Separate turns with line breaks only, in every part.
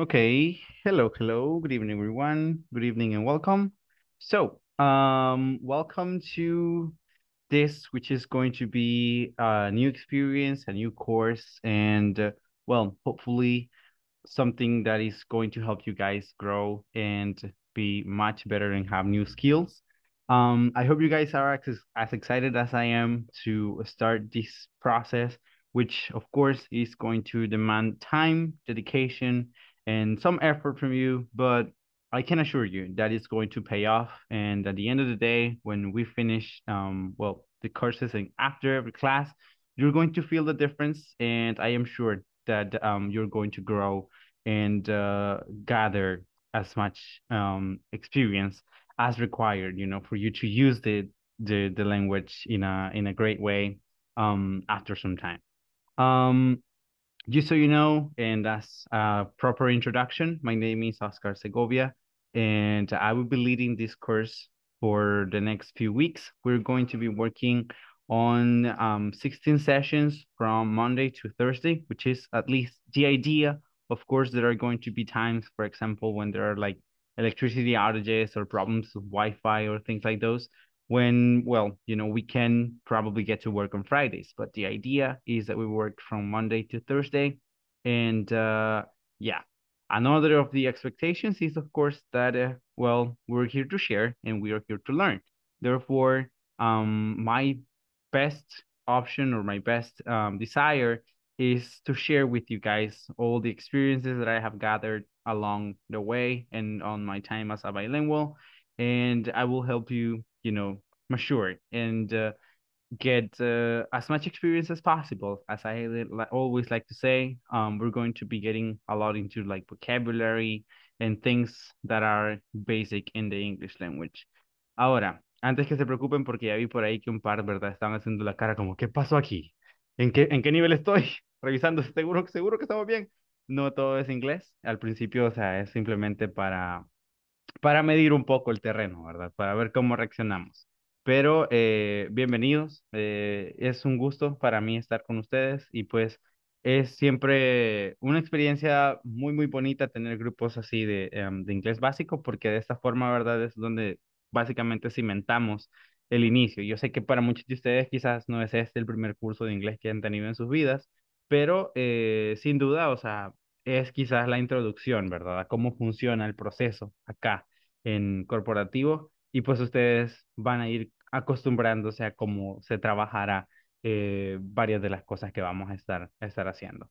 Okay, hello, hello, good evening, everyone. Good evening and welcome.
So, um, welcome to this, which is going to be a new experience, a new course, and uh, well, hopefully something that is going to help you guys grow and be much better and have new skills. Um, I hope you guys are as, as excited as I am to start this process, which of course is going to demand time, dedication, and some effort from you, but I can assure you that it's going to pay off. And at the end of the day, when we finish, um, well, the courses and after every class, you're going to feel the difference. And I am sure that um, you're going to grow and uh, gather as much um, experience as required, you know, for you to use the, the, the language in a, in a great way um, after some time. Um, just so you know, and that's a proper introduction, my name is Oscar Segovia, and I will be leading this course for the next few weeks. We're going to be working on um, 16 sessions from Monday to Thursday, which is at least the idea. Of course, there are going to be times, for example, when there are like electricity outages or problems with Wi-Fi or things like those when, well, you know, we can probably get to work on Fridays. But the idea is that we work from Monday to Thursday. And uh, yeah, another of the expectations is, of course, that, uh, well, we're here to share and we are here to learn. Therefore, um, my best option or my best um, desire is to share with you guys all the experiences that I have gathered along the way and on my time as a bilingual. And I will help you you know mature and uh, get uh, as much experience as possible as i always like to say um, we're going to be getting a lot into like vocabulary and things that are basic in the english language ahora antes que se preocupen porque ya vi por ahí que un par verdad están haciendo la cara como qué pasó aquí en qué en qué nivel estoy revisando seguro seguro que estamos bien no todo es inglés al principio o sea es simplemente para para medir un poco el terreno, ¿verdad? Para ver cómo reaccionamos. Pero eh, bienvenidos, eh, es un gusto para mí estar con ustedes y pues es siempre una experiencia muy, muy bonita tener grupos así em, de, inglés básico porque de esta forma, ¿verdad? Es donde básicamente cimentamos el inicio. Yo sé que para muchos de ustedes quizás no es este el primer curso de inglés que han tenido en sus vidas, pero eh, sin duda, o sea, es quizás la introducción, ¿verdad? A cómo funciona el proceso acá en corporativo y pues ustedes van a ir acostumbrándose a cómo se trabajará eh, varias de las cosas que vamos a estar, a estar haciendo.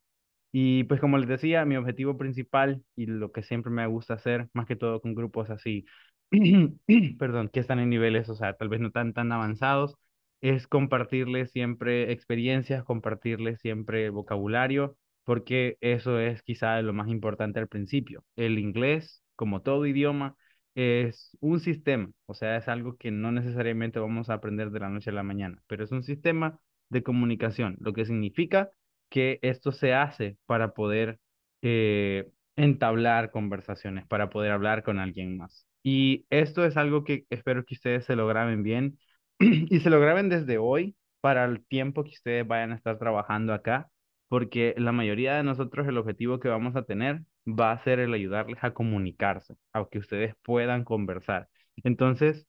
Y pues como les decía, mi objetivo principal y lo que siempre me gusta hacer, más que todo con grupos así, perdón, que están en niveles, o sea, tal vez no tan, tan avanzados, es compartirles siempre experiencias, compartirles siempre vocabulario porque eso es quizá lo más importante al principio. El inglés, como todo idioma, es un sistema, o sea, es algo que no necesariamente vamos a aprender de la noche a la mañana, pero es un sistema de comunicación, lo que significa que esto se hace para poder eh, entablar conversaciones, para poder hablar con alguien más. Y esto es algo que espero que ustedes se lo graben bien y se lo graben desde hoy para el tiempo que ustedes vayan a estar trabajando acá, porque la mayoría de nosotros el objetivo que vamos a tener va a ser el ayudarles a comunicarse, a que ustedes puedan conversar. Entonces,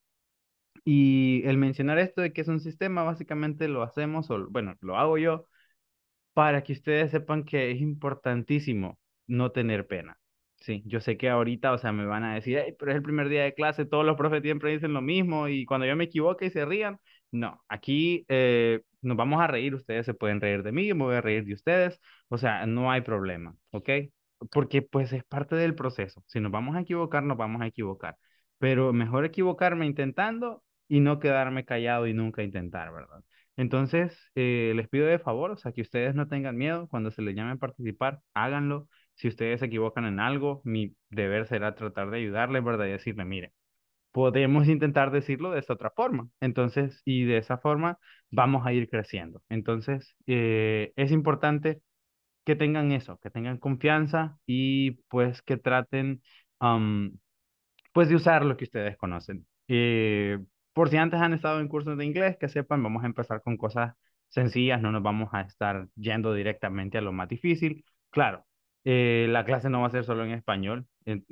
y el mencionar esto de que es un sistema, básicamente lo hacemos, o bueno, lo hago yo, para que ustedes sepan que es importantísimo no tener pena. Sí, yo sé que ahorita, o sea, me van a decir, pero es el primer día de clase, todos los profes siempre dicen lo mismo y cuando yo me equivoque y se rían, no, aquí eh, nos vamos a reír, ustedes se pueden reír de mí, y me voy a reír de ustedes, o sea, no hay problema, ¿ok? Porque pues es parte del proceso, si nos vamos a equivocar, nos vamos a equivocar, pero mejor equivocarme intentando y no quedarme callado y nunca intentar, ¿verdad? Entonces, eh, les pido de favor, o sea, que ustedes no tengan miedo cuando se les llame a participar, háganlo. Si ustedes se equivocan en algo, mi deber será tratar de ayudarles, ¿verdad? Y decirle, mire, podemos intentar decirlo de esta otra forma. Entonces, y de esa forma vamos a ir creciendo. Entonces, eh, es importante que tengan eso, que tengan confianza y pues que traten pues de usar lo que ustedes conocen. Eh, por si antes han estado en cursos de inglés, que sepan, vamos a empezar con cosas sencillas, no nos vamos a estar yendo directamente a lo más difícil. Claro, eh, la clase no va a ser solo en español. en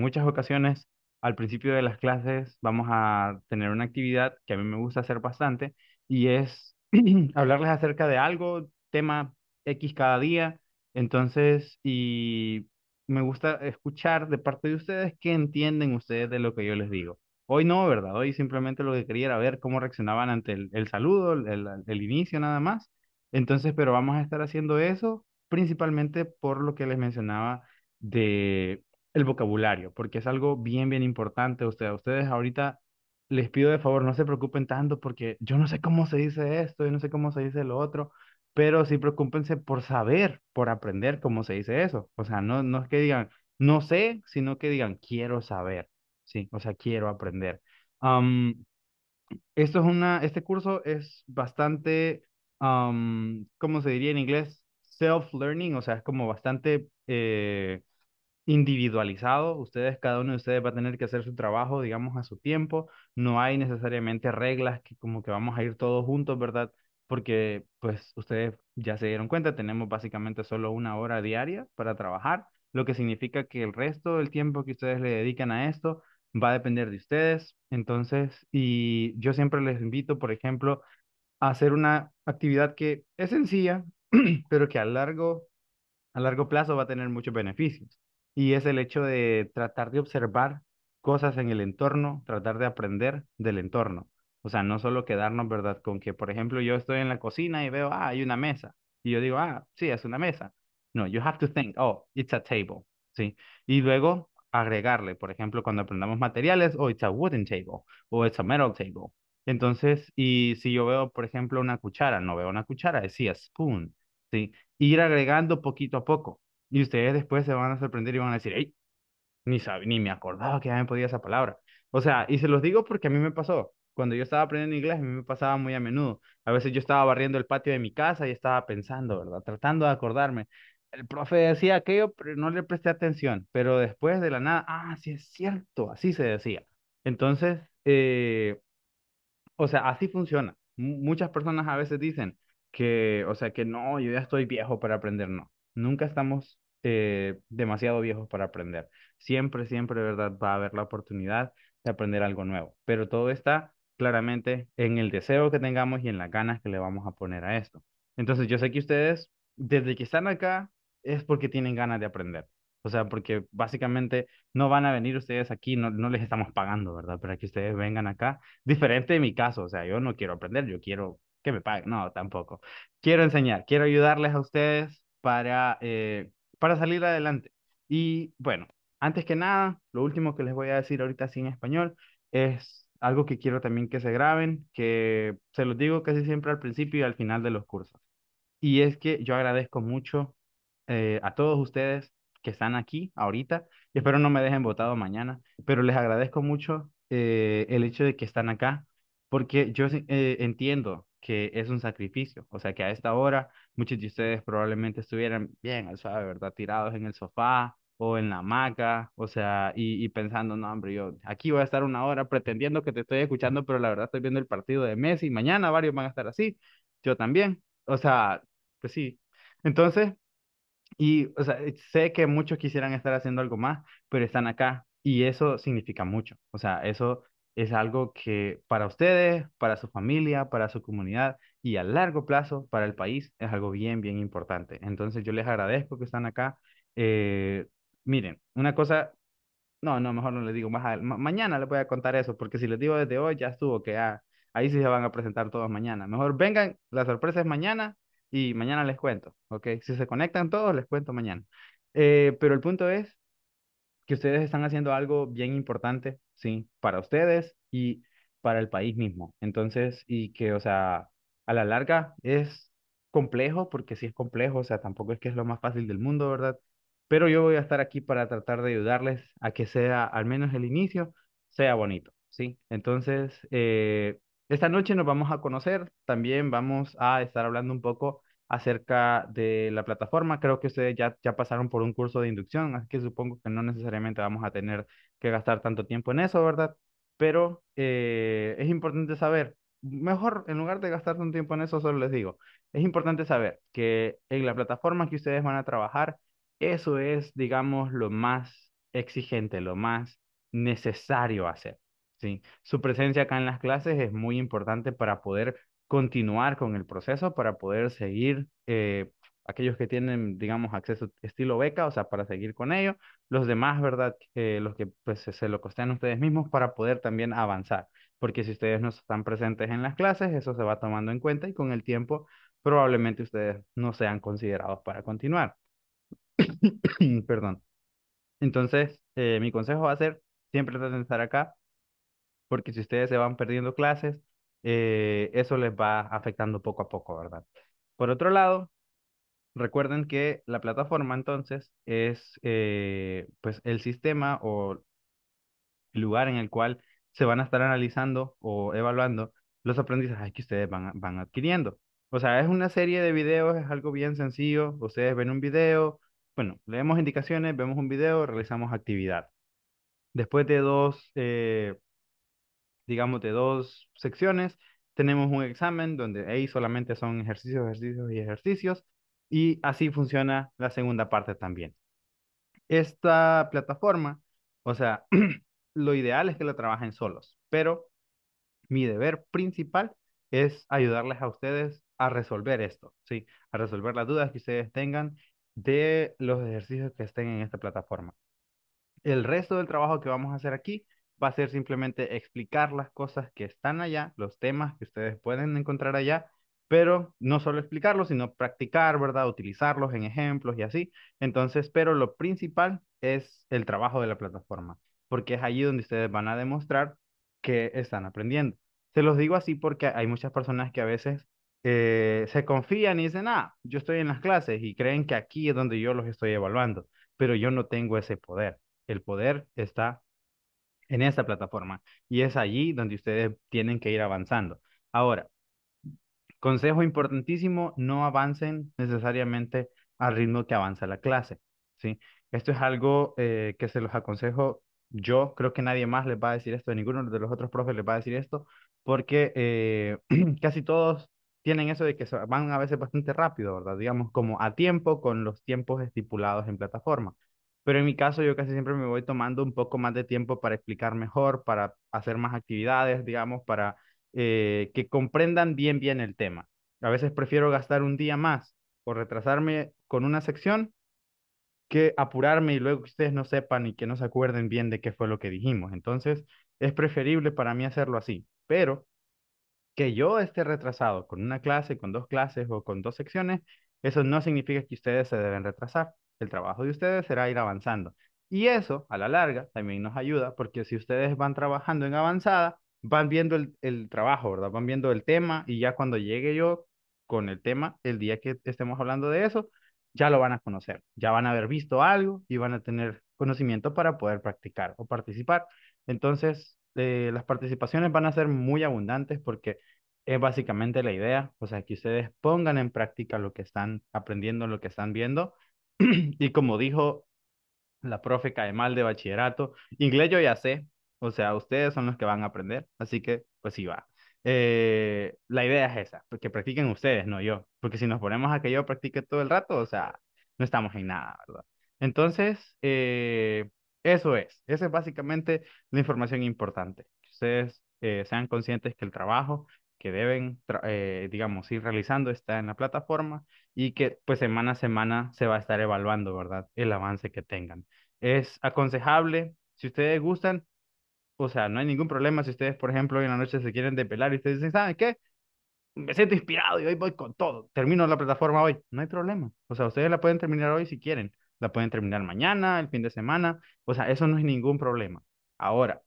muchas ocasiones al principio de las clases vamos a tener una actividad que a mí me gusta hacer bastante y es hablarles acerca de algo, tema X cada día. Entonces, y me gusta escuchar de parte de ustedes qué entienden ustedes de lo que yo les digo. Hoy no, ¿verdad? Hoy simplemente lo que quería era ver cómo reaccionaban ante el, saludo, el, el inicio nada más. Entonces, pero vamos a estar haciendo eso principalmente por lo que les mencionaba de el vocabulario, porque es algo bien, bien importante. ustedes ustedes ahorita les pido de favor, no se preocupen tanto porque yo no sé cómo se dice esto, yo no sé cómo se dice lo otro, pero sí preocúpense por saber, por aprender cómo se dice eso. O sea, no, no es que digan, no sé, sino que digan, quiero saber, ¿sí? O sea, quiero aprender. esto es una, este curso es bastante, como ¿cómo se diría en inglés? Self-learning, o sea, es como bastante... Eh, individualizado, ustedes, cada uno de ustedes va a tener que hacer su trabajo, digamos, a su tiempo, no hay necesariamente reglas que como que vamos a ir todos juntos, ¿verdad? Porque pues ustedes ya se dieron cuenta, tenemos básicamente solo una hora diaria para trabajar, lo que significa que el resto del tiempo que ustedes le dedican a esto va a depender de ustedes, entonces, y yo siempre les invito, por ejemplo, a hacer una actividad que es sencilla, pero que a largo, a largo plazo va a tener muchos beneficios y es el hecho de tratar de observar cosas en el entorno, tratar de aprender del entorno. O sea, no solo quedarnos, ¿verdad? Con que, por ejemplo, yo estoy en la cocina y veo, ah, hay una mesa. Y yo digo, ah, sí, es una mesa. No, you have to think, oh, it's a table, ¿sí? Y luego agregarle, por ejemplo, cuando aprendamos materiales, oh, it's a wooden table, o oh, it's a metal table. Entonces, y si yo veo, por ejemplo, una cuchara, no veo una cuchara, decía spoon, ¿sí? Ir agregando poquito a poco. Y ustedes después se van a sorprender y van a decir, hey, ni, ni me acordaba que ya me podía esa palabra. O sea, y se los digo porque a mí me pasó. Cuando yo estaba aprendiendo inglés, a mí me pasaba muy a menudo. A veces yo estaba barriendo el patio de mi casa y estaba pensando, ¿verdad? Tratando de acordarme. El profe decía aquello, pero no le presté atención. Pero después de la nada, ah, sí es cierto, así se decía. Entonces, eh, o sea, así funciona. muchas personas a veces dicen que, o sea, que no, yo ya estoy viejo para aprender, no. Nunca estamos eh, demasiado viejos para aprender. Siempre, siempre, ¿verdad? Va a haber la oportunidad de aprender algo nuevo. Pero todo está claramente en el deseo que tengamos y en las ganas que le vamos a poner a esto. Entonces, yo sé que ustedes, desde que están acá, es porque tienen ganas de aprender. O sea, porque básicamente no van a venir ustedes aquí, no, no les estamos pagando, ¿verdad? Para que ustedes vengan acá. Diferente de mi caso, o sea, yo no quiero aprender, yo quiero que me paguen, no, tampoco. Quiero enseñar, quiero ayudarles a ustedes para, eh, para salir adelante. Y bueno, antes que nada, lo último que les voy a decir ahorita sin español es algo que quiero también que se graben, que se los digo casi siempre al principio y al final de los cursos. Y es que yo agradezco mucho eh, a todos ustedes que están aquí ahorita y espero no me dejen votado mañana, pero les agradezco mucho eh, el hecho de que están acá porque yo entiendo que es un sacrificio. O sea, que a esta hora muchos de ustedes probablemente estuvieran bien al suave, ¿verdad? Tirados en el sofá o en la hamaca, o sea, y, y, pensando, no, hombre, yo aquí voy a estar una hora pretendiendo que te estoy escuchando, pero la verdad estoy viendo el partido de Messi, mañana varios van a estar así, yo también, o sea, pues sí. Entonces, y, o sea, eh, sé que muchos quisieran estar haciendo algo más, pero están acá y eso significa mucho, o sea, eso es algo que para ustedes, para su familia, para su comunidad y a largo plazo para el país es algo bien, bien importante. Entonces yo les agradezco que están acá. Eh, miren, una cosa, no, no, mejor no les digo más, mañana les voy a contar eso, porque si les digo desde hoy ya estuvo, que ah, ahí sí se van a presentar todos mañana. Mejor vengan, la sorpresa es mañana y mañana les cuento, ¿ok? Si se conectan todos, les cuento mañana. Eh, pero el punto es que ustedes están haciendo algo bien importante ¿sí? Para ustedes y para el país mismo. Entonces, y que, o sea, a la larga es complejo, porque sí es complejo, o sea, tampoco es que es lo más fácil del mundo, ¿verdad? Pero yo voy a estar aquí para tratar de ayudarles a que sea, al menos el inicio, sea bonito, ¿sí? Entonces, eh, esta noche nos vamos a conocer, también vamos a estar hablando un poco acerca de la plataforma. Creo que ustedes ya, ya pasaron por un curso de inducción, así que supongo que no necesariamente vamos a tener que gastar tanto tiempo en eso, ¿verdad? Pero eh, es importante saber, mejor en lugar de gastar tanto tiempo en eso, solo les digo, es importante saber que en la plataforma que ustedes van a trabajar, eso es, digamos, lo más exigente, lo más necesario hacer. ¿sí? Su presencia acá en las clases es muy importante para poder continuar con el proceso para poder seguir eh, aquellos que tienen, digamos, acceso estilo beca, o sea, para seguir con ello, los demás, ¿verdad? Eh, los que pues, se lo costean ustedes mismos para poder también avanzar, porque si ustedes no están presentes en las clases, eso se va tomando en cuenta y con el tiempo probablemente ustedes no sean considerados para continuar. Perdón. Entonces, eh, mi consejo va a ser siempre traten de estar acá, porque si ustedes se van perdiendo clases, eh, eso les va afectando poco a poco, ¿verdad? Por otro lado, recuerden que la plataforma entonces es eh, pues el sistema o el lugar en el cual se van a estar analizando o evaluando los aprendizajes que ustedes van, adquiriendo. O sea, es una serie de videos, es algo bien sencillo. Ustedes ven un video, bueno, leemos indicaciones, vemos un video, realizamos actividad. Después de dos, eh, digamos, de dos secciones. Tenemos un examen donde ahí solamente son ejercicios, ejercicios y ejercicios. Y así funciona la segunda parte también. Esta plataforma, o sea, lo ideal es que lo trabajen solos, pero mi deber principal es ayudarles a ustedes a resolver esto, ¿sí? A resolver las dudas que ustedes tengan de los ejercicios que estén en esta plataforma. El resto del trabajo que vamos a hacer aquí va a ser simplemente explicar las cosas que están allá, los temas que ustedes pueden encontrar allá, pero no solo explicarlos, sino practicar, ¿verdad? Utilizarlos en ejemplos y así. Entonces, pero lo principal es el trabajo de la plataforma, porque es allí donde ustedes van a demostrar que están aprendiendo. Se los digo así porque hay muchas personas que a veces eh, se confían y dicen, ah, yo estoy en las clases y creen que aquí es donde yo los estoy evaluando, pero yo no tengo ese poder. El poder está en esa plataforma. Y es allí donde ustedes tienen que ir avanzando. Ahora, consejo importantísimo, no avancen necesariamente al ritmo que avanza la clase. ¿sí? Esto es algo eh, que se los aconsejo. Yo creo que nadie más les va a decir esto, ninguno de los otros profes les va a decir esto, porque eh, casi todos tienen eso de que van a veces bastante rápido, ¿verdad? Digamos, como a tiempo con los tiempos estipulados en plataforma. Pero en mi caso yo casi siempre me voy tomando un poco más de tiempo para explicar mejor, para hacer más actividades, digamos, para eh, que comprendan bien, bien el tema. A veces prefiero gastar un día más o retrasarme con una sección que apurarme y luego que ustedes no sepan y que no se acuerden bien de qué fue lo que dijimos. Entonces, es preferible para mí hacerlo así, pero que yo esté retrasado con una clase, con dos clases o con dos secciones, eso no significa que ustedes se deben retrasar el trabajo de ustedes será ir avanzando. Y eso, a la larga, también nos ayuda, porque si ustedes van trabajando en avanzada, van viendo el, trabajo, ¿verdad? Van viendo el tema y ya cuando llegue yo con el tema, el día que estemos hablando de eso, ya lo van a conocer, ya van a haber visto algo y van a tener conocimiento para poder practicar o participar. Entonces, eh, las participaciones van a ser muy abundantes porque es básicamente la idea, o sea, que ustedes pongan en práctica lo que están aprendiendo, lo que están viendo y como dijo la profe Caemal de bachillerato, inglés yo ya sé, o sea, ustedes son los que van a aprender, así que pues sí va. Eh, la idea es esa, pues, que practiquen ustedes, no yo, porque si nos ponemos a que yo practique todo el rato, o sea, no estamos en nada, ¿verdad? Entonces, eh, eso es, esa es básicamente la información importante, que ustedes eh, sean conscientes que el trabajo que deben, eh, digamos, ir realizando está en la plataforma y que pues semana a semana se va a estar evaluando, ¿verdad? El avance que tengan. Es aconsejable, si ustedes gustan, o sea, no hay ningún problema si ustedes, por ejemplo, en la noche se quieren depilar y ustedes dicen, ¿saben qué? Me siento inspirado y hoy voy con todo, termino la plataforma hoy, no hay problema. O sea, ustedes la pueden terminar hoy si quieren, la pueden terminar mañana, el fin de semana, o sea, eso no es ningún problema. Ahora,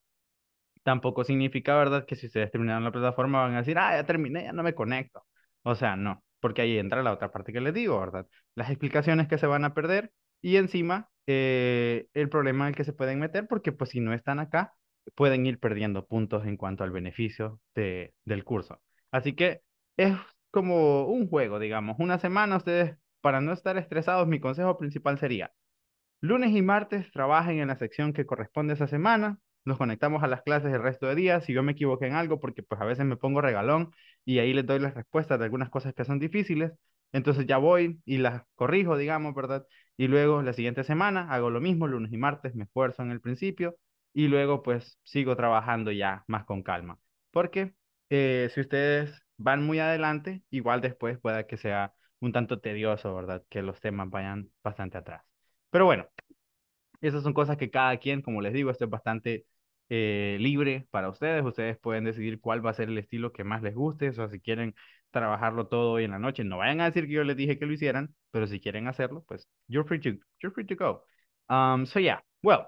tampoco significa, ¿verdad?, que si ustedes terminaron la plataforma van a decir, ah, ya terminé, ya no me conecto. O sea, no, porque ahí entra la otra parte que les digo, ¿verdad? Las explicaciones que se van a perder y encima eh, el problema en que se pueden meter, porque pues si no están acá, pueden ir perdiendo puntos en cuanto al beneficio de, del curso. Así que es como un juego, digamos, una semana ustedes, para no estar estresados, mi consejo principal sería, lunes y martes trabajen en la sección que corresponde a esa semana, nos conectamos a las clases el resto de días, si yo me equivoqué en algo, porque pues a veces me pongo regalón y ahí les doy las respuestas de algunas cosas que son difíciles, entonces ya voy y las corrijo, digamos, ¿verdad? Y luego la siguiente semana hago lo mismo, lunes y martes me esfuerzo en el principio y luego pues sigo trabajando ya más con calma, porque eh, si ustedes van muy adelante, igual después pueda que sea un tanto tedioso, ¿verdad? Que los temas vayan bastante atrás. Pero bueno, esas son cosas que cada quien, como les digo, esto es bastante eh, libre para ustedes. Ustedes pueden decidir cuál va a ser el estilo que más les guste. O si quieren trabajarlo todo hoy en la noche, no vayan a decir que yo les dije que lo hicieran, pero si quieren hacerlo, pues you're free to, you're free to go. Um, so yeah, well,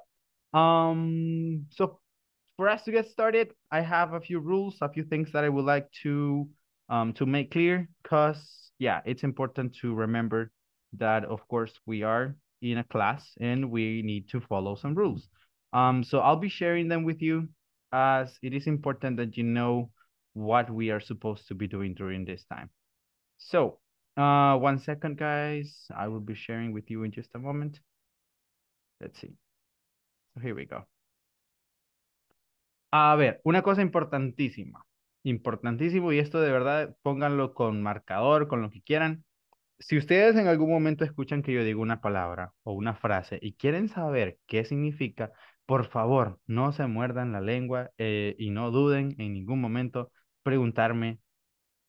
um, so for us to get started, I have a few rules, a few things that I would like to um, to make clear, because, yeah, it's important to remember that of course we are in a class and we need to follow some rules. Um, so I'll be sharing them with you as it is important that you know what we are supposed to be doing during this time. So uh, one second, guys. I will be sharing with you in just a moment. Let's see. So here we go. A ver, una cosa importantísima, importantísimo, y esto de verdad pónganlo con marcador, con lo que quieran. Si ustedes en algún momento escuchan que yo digo una palabra o una frase y quieren saber qué significa, por favor, no se muerdan la lengua eh, y no duden en ningún momento preguntarme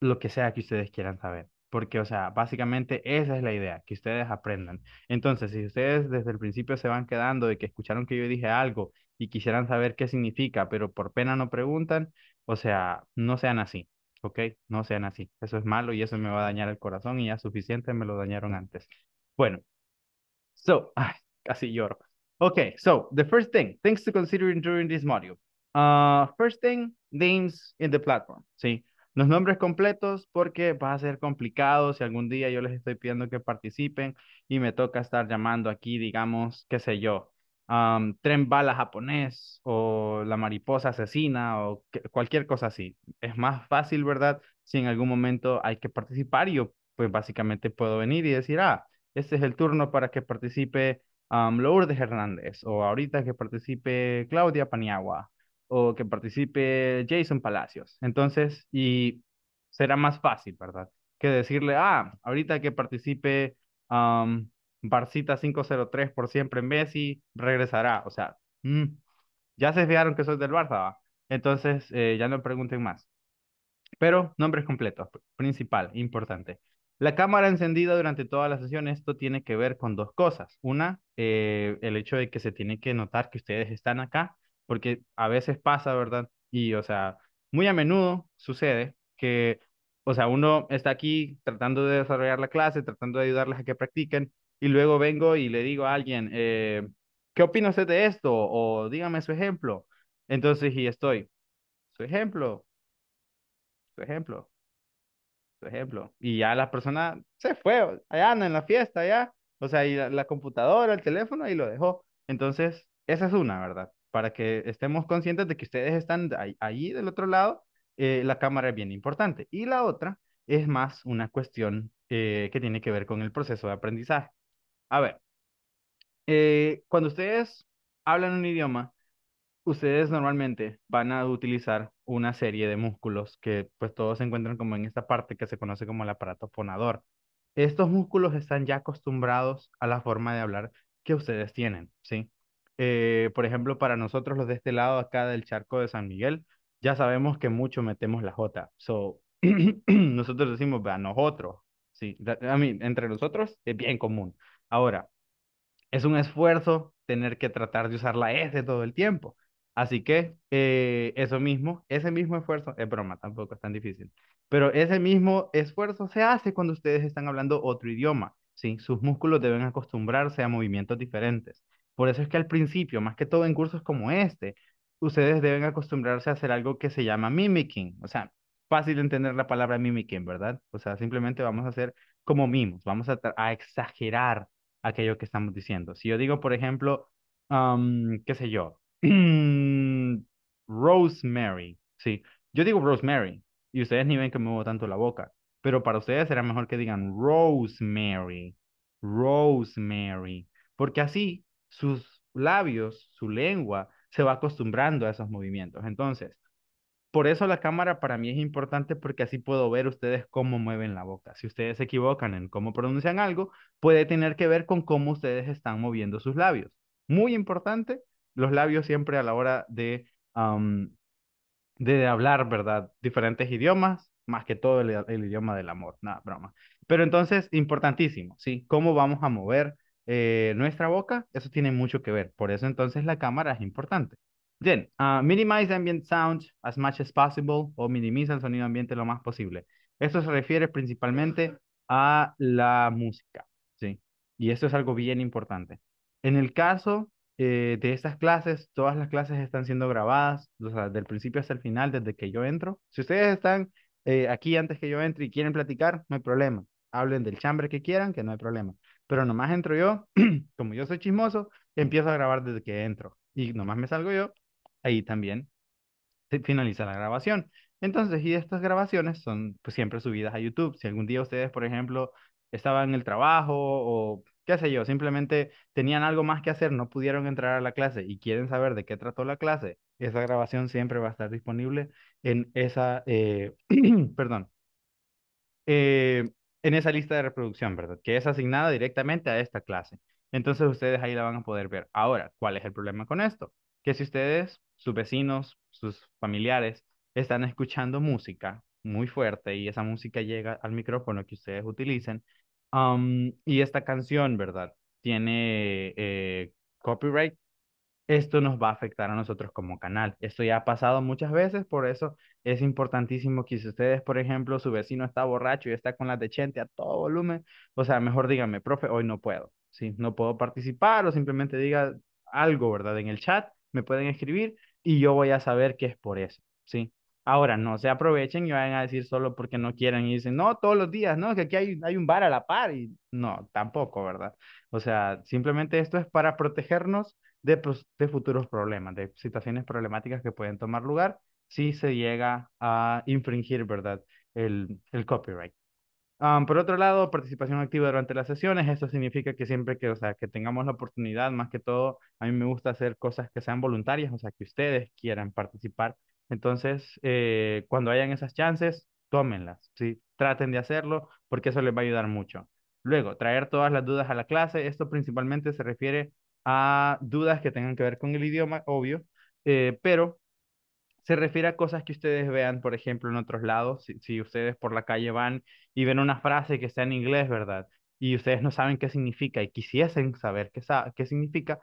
lo que sea que ustedes quieran saber. Porque, o sea, básicamente esa es la idea, que ustedes aprendan. Entonces, si ustedes desde el principio se van quedando de que escucharon que yo dije algo y quisieran saber qué significa, pero por pena no preguntan, o sea, no sean así, ¿ok? No sean así. Eso es malo y eso me va a dañar el corazón y ya suficiente me lo dañaron antes. Bueno, so, casi lloro. Okay, so the first thing, things to consider during this module. Uh, first thing, names in the platform, ¿sí? Los nombres completos porque va a ser complicado si algún día yo les estoy pidiendo que participen y me toca estar llamando aquí, digamos, qué sé yo, um, tren bala japonés o la mariposa asesina o cualquier cosa así. Es más fácil, ¿verdad? Si en algún momento hay que participar, yo pues básicamente puedo venir y decir, ah, este es el turno para que participe Lourdes Hernández, o ahorita que participe Claudia Paniagua, o que participe Jason Palacios. Entonces, y será más fácil, ¿verdad? Que decirle, ah, ahorita que participe Barcita 503 por siempre en Messi, regresará. O sea, mm, ya se fijaron que soy del Barça, Entonces, eh, ya no pregunten más. Pero nombres completos, principal, importante. La cámara encendida durante toda la sesión, esto tiene que ver con dos cosas. Una, eh, el hecho de que se tiene que notar que ustedes están acá, porque a veces pasa, ¿verdad? Y, o sea, muy a menudo sucede que, o sea, uno está aquí tratando de desarrollar la clase, tratando de ayudarles a que practiquen, y luego vengo y le digo a alguien, eh, ¿qué opina usted de esto? O dígame su ejemplo. Entonces, y estoy, su ejemplo, su ejemplo, por ejemplo, y ya la persona se fue, allá en la fiesta, ya, o sea, y la, computadora, el teléfono, y lo dejó. Entonces, esa es una, ¿verdad? Para que estemos conscientes de que ustedes están ahí, ahí del otro lado, eh, la cámara es bien importante. Y la otra es más una cuestión eh, que tiene que ver con el proceso de aprendizaje. A ver, eh, cuando ustedes hablan un idioma, ustedes normalmente van a utilizar una serie de músculos que pues todos se encuentran como en esta parte que se conoce como el aparato fonador. Estos músculos están ya acostumbrados a la forma de hablar que ustedes tienen, ¿sí? Eh, por ejemplo, para nosotros los de este lado acá del charco de San Miguel, ya sabemos que mucho metemos la J. So, nosotros decimos, a nosotros, ¿sí? A mí, entre nosotros es bien común. Ahora, es un esfuerzo tener que tratar de usar la S todo el tiempo. Así que eh, eso mismo, ese mismo esfuerzo, es broma, tampoco es tan difícil, pero ese mismo esfuerzo se hace cuando ustedes están hablando otro idioma, ¿sí? Sus músculos deben acostumbrarse a movimientos diferentes. Por eso es que al principio, más que todo en cursos como este, ustedes deben acostumbrarse a hacer algo que se llama mimicking, o sea, fácil entender la palabra mimicking, ¿verdad? O sea, simplemente vamos a hacer como mimos, vamos a, exagerar aquello que estamos diciendo. Si yo digo, por ejemplo, qué sé yo, Rosemary, sí. Yo digo Rosemary y ustedes ni ven que muevo tanto la boca, pero para ustedes será mejor que digan Rosemary, Rosemary, porque así sus labios, su lengua, se va acostumbrando a esos movimientos. Entonces, por eso la cámara para mí es importante porque así puedo ver ustedes cómo mueven la boca. Si ustedes se equivocan en cómo pronuncian algo, puede tener que ver con cómo ustedes están moviendo sus labios. Muy importante, los labios siempre a la hora de de hablar, ¿verdad? Diferentes idiomas, más que todo el, idioma del amor, nada, broma. Pero entonces, importantísimo, ¿sí? ¿Cómo vamos a mover eh, nuestra boca? Eso tiene mucho que ver. Por eso entonces la cámara es importante. Bien, uh, minimize ambient sound as much as possible o minimiza el sonido ambiente lo más posible. Esto se refiere principalmente a la música, ¿sí? Y esto es algo bien importante. En el caso eh, de estas clases, todas las clases están siendo grabadas, o sea, del principio hasta el final, desde que yo entro. Si ustedes están eh, aquí antes que yo entre y quieren platicar, no hay problema. Hablen del chambre que quieran, que no hay problema. Pero nomás entro yo, como yo soy chismoso, empiezo a grabar desde que entro. Y nomás me salgo yo, ahí también se finaliza la grabación. Entonces, y estas grabaciones son pues, siempre subidas a YouTube. Si algún día ustedes, por ejemplo, estaban en el trabajo o qué sé yo, simplemente tenían algo más que hacer, no pudieron entrar a la clase y quieren saber de qué trató la clase, esa grabación siempre va a estar disponible en esa, eh, perdón, eh, en esa lista de reproducción, ¿verdad? Que es asignada directamente a esta clase. Entonces ustedes ahí la van a poder ver. Ahora, ¿cuál es el problema con esto? Que si ustedes, sus vecinos, sus familiares, están escuchando música muy fuerte y esa música llega al micrófono que ustedes utilicen, y esta canción, ¿verdad? Tiene eh, copyright. Esto nos va a afectar a nosotros como canal. Esto ya ha pasado muchas veces, por eso es importantísimo que si ustedes, por ejemplo, su vecino está borracho y está con la de Chente a todo volumen, o sea, mejor díganme, profe, hoy no puedo, ¿sí? No puedo participar o simplemente diga algo, ¿verdad? En el chat, me pueden escribir y yo voy a saber que es por eso, ¿sí? Ahora, no se aprovechen y vayan a decir solo porque no quieren y dicen, no, todos los días, no, que aquí hay, hay un bar a la par y no, tampoco, ¿verdad? O sea, simplemente esto es para protegernos de, pues, de futuros problemas, de situaciones problemáticas que pueden tomar lugar si se llega a infringir, ¿verdad? El, el copyright. Ah, por otro lado, participación activa durante las sesiones. Esto significa que siempre que, o sea, que tengamos la oportunidad, más que todo, a mí me gusta hacer cosas que sean voluntarias, o sea, que ustedes quieran participar entonces, eh, cuando hayan esas chances, tómenlas, ¿sí? Traten de hacerlo porque eso les va a ayudar mucho. Luego, traer todas las dudas a la clase. Esto principalmente se refiere a dudas que tengan que ver con el idioma, obvio, eh, pero se refiere a cosas que ustedes vean, por ejemplo, en otros lados. Si, ustedes por la calle van y ven una frase que está en inglés, ¿verdad? Y ustedes no saben qué significa y quisiesen saber qué, qué significa,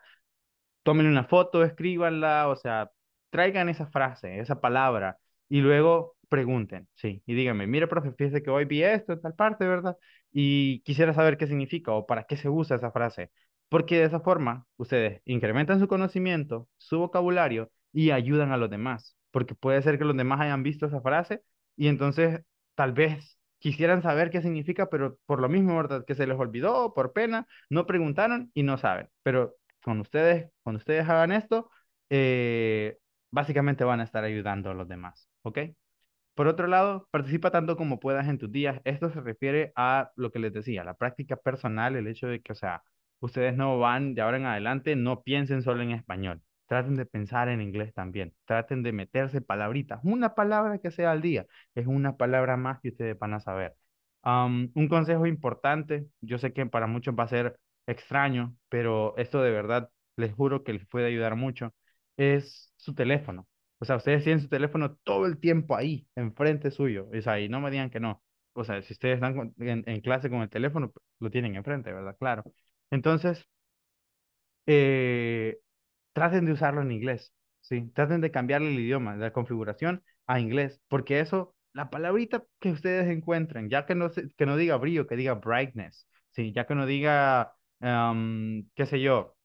tomen una foto, escríbanla, o sea, traigan esa frase, esa palabra, y luego pregunten, sí, y díganme, mire, profe, fíjese que hoy vi esto en tal parte, ¿verdad? Y quisiera saber qué significa o para qué se usa esa frase, porque de esa forma ustedes incrementan su conocimiento, su vocabulario y ayudan a los demás, porque puede ser que los demás hayan visto esa frase y entonces tal vez quisieran saber qué significa, pero por lo mismo, ¿verdad? Que se les olvidó, por pena, no preguntaron y no saben. Pero con ustedes, cuando ustedes hagan esto, eh, básicamente van a estar ayudando a los demás, ¿ok? Por otro lado, participa tanto como puedas en tus días. Esto se refiere a lo que les decía, la práctica personal, el hecho de que, o sea, ustedes no van de ahora en adelante, no piensen solo en español. Traten de pensar en inglés también. Traten de meterse palabritas. Una palabra que sea al día es una palabra más que ustedes van a saber. un consejo importante, yo sé que para muchos va a ser extraño, pero esto de verdad les juro que les puede ayudar mucho es su teléfono. O sea, ustedes tienen su teléfono todo el tiempo ahí, enfrente suyo. es ahí no me digan que no. O sea, si ustedes están en, clase con el teléfono, lo tienen enfrente, ¿verdad? Claro. Entonces, eh, traten de usarlo en inglés, ¿sí? Traten de cambiarle el idioma, la configuración a inglés, porque eso, la palabrita que ustedes encuentren, ya que no, que no diga brillo, que diga brightness, ¿sí? Ya que no diga, qué sé yo,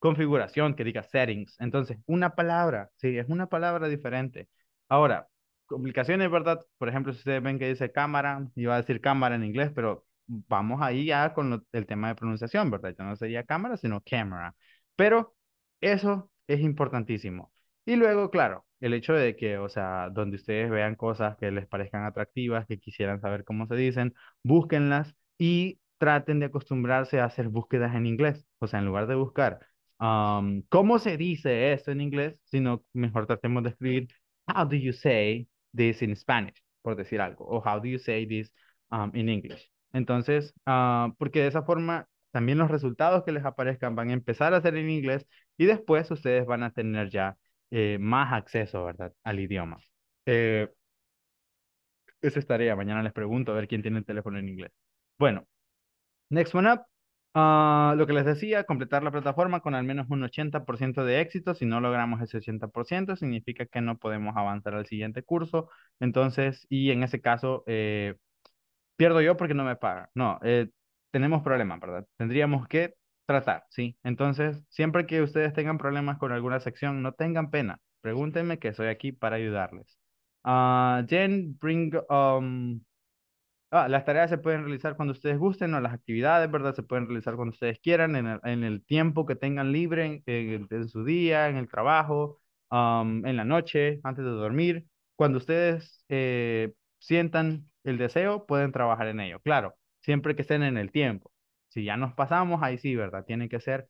configuración que diga settings. Entonces, una palabra, sí, es una palabra diferente. Ahora, complicaciones, ¿verdad? Por ejemplo, si ustedes ven que dice cámara, iba a decir cámara en inglés, pero vamos ahí ya con el tema de pronunciación, ¿verdad? Ya no sería cámara, sino camera. Pero eso es importantísimo. Y luego, claro, el hecho de que, o sea, donde ustedes vean cosas que les parezcan atractivas, que quisieran saber cómo se dicen, búsquenlas y traten de acostumbrarse a hacer búsquedas en inglés. O sea, en lugar de buscar Um, cómo se dice esto en inglés, sino mejor tratemos de escribir how do you say this in Spanish, por decir algo, o how do you say this um, in English. Entonces, ah, porque de esa forma también los resultados que les aparezcan van a empezar a ser en inglés y después ustedes van a tener ya eh, más acceso, ¿verdad?, al idioma. Eh, esa es tarea. Mañana les pregunto a ver quién tiene el teléfono en inglés. Bueno, next one up. Ah, lo que les decía, completar la plataforma con al menos un 80% de éxito. Si no logramos ese 80%, significa que no podemos avanzar al siguiente curso. Entonces, y en ese caso, eh, pierdo yo porque no me pagan. No, eh, tenemos problemas, ¿verdad? Tendríamos que tratar, ¿sí? Entonces, siempre que ustedes tengan problemas con alguna sección, no tengan pena. Pregúntenme que estoy aquí para ayudarles. Ah, Jen, bring um, Ah, las tareas se pueden realizar cuando ustedes gusten o las actividades, ¿verdad? Se pueden realizar cuando ustedes quieran, en el, tiempo que tengan libre, eh, en, su día, en el trabajo, en la noche, antes de dormir. Cuando ustedes eh, sientan el deseo, pueden trabajar en ello, claro, siempre que estén en el tiempo. Si ya nos pasamos, ahí sí, ¿verdad? Tiene que ser,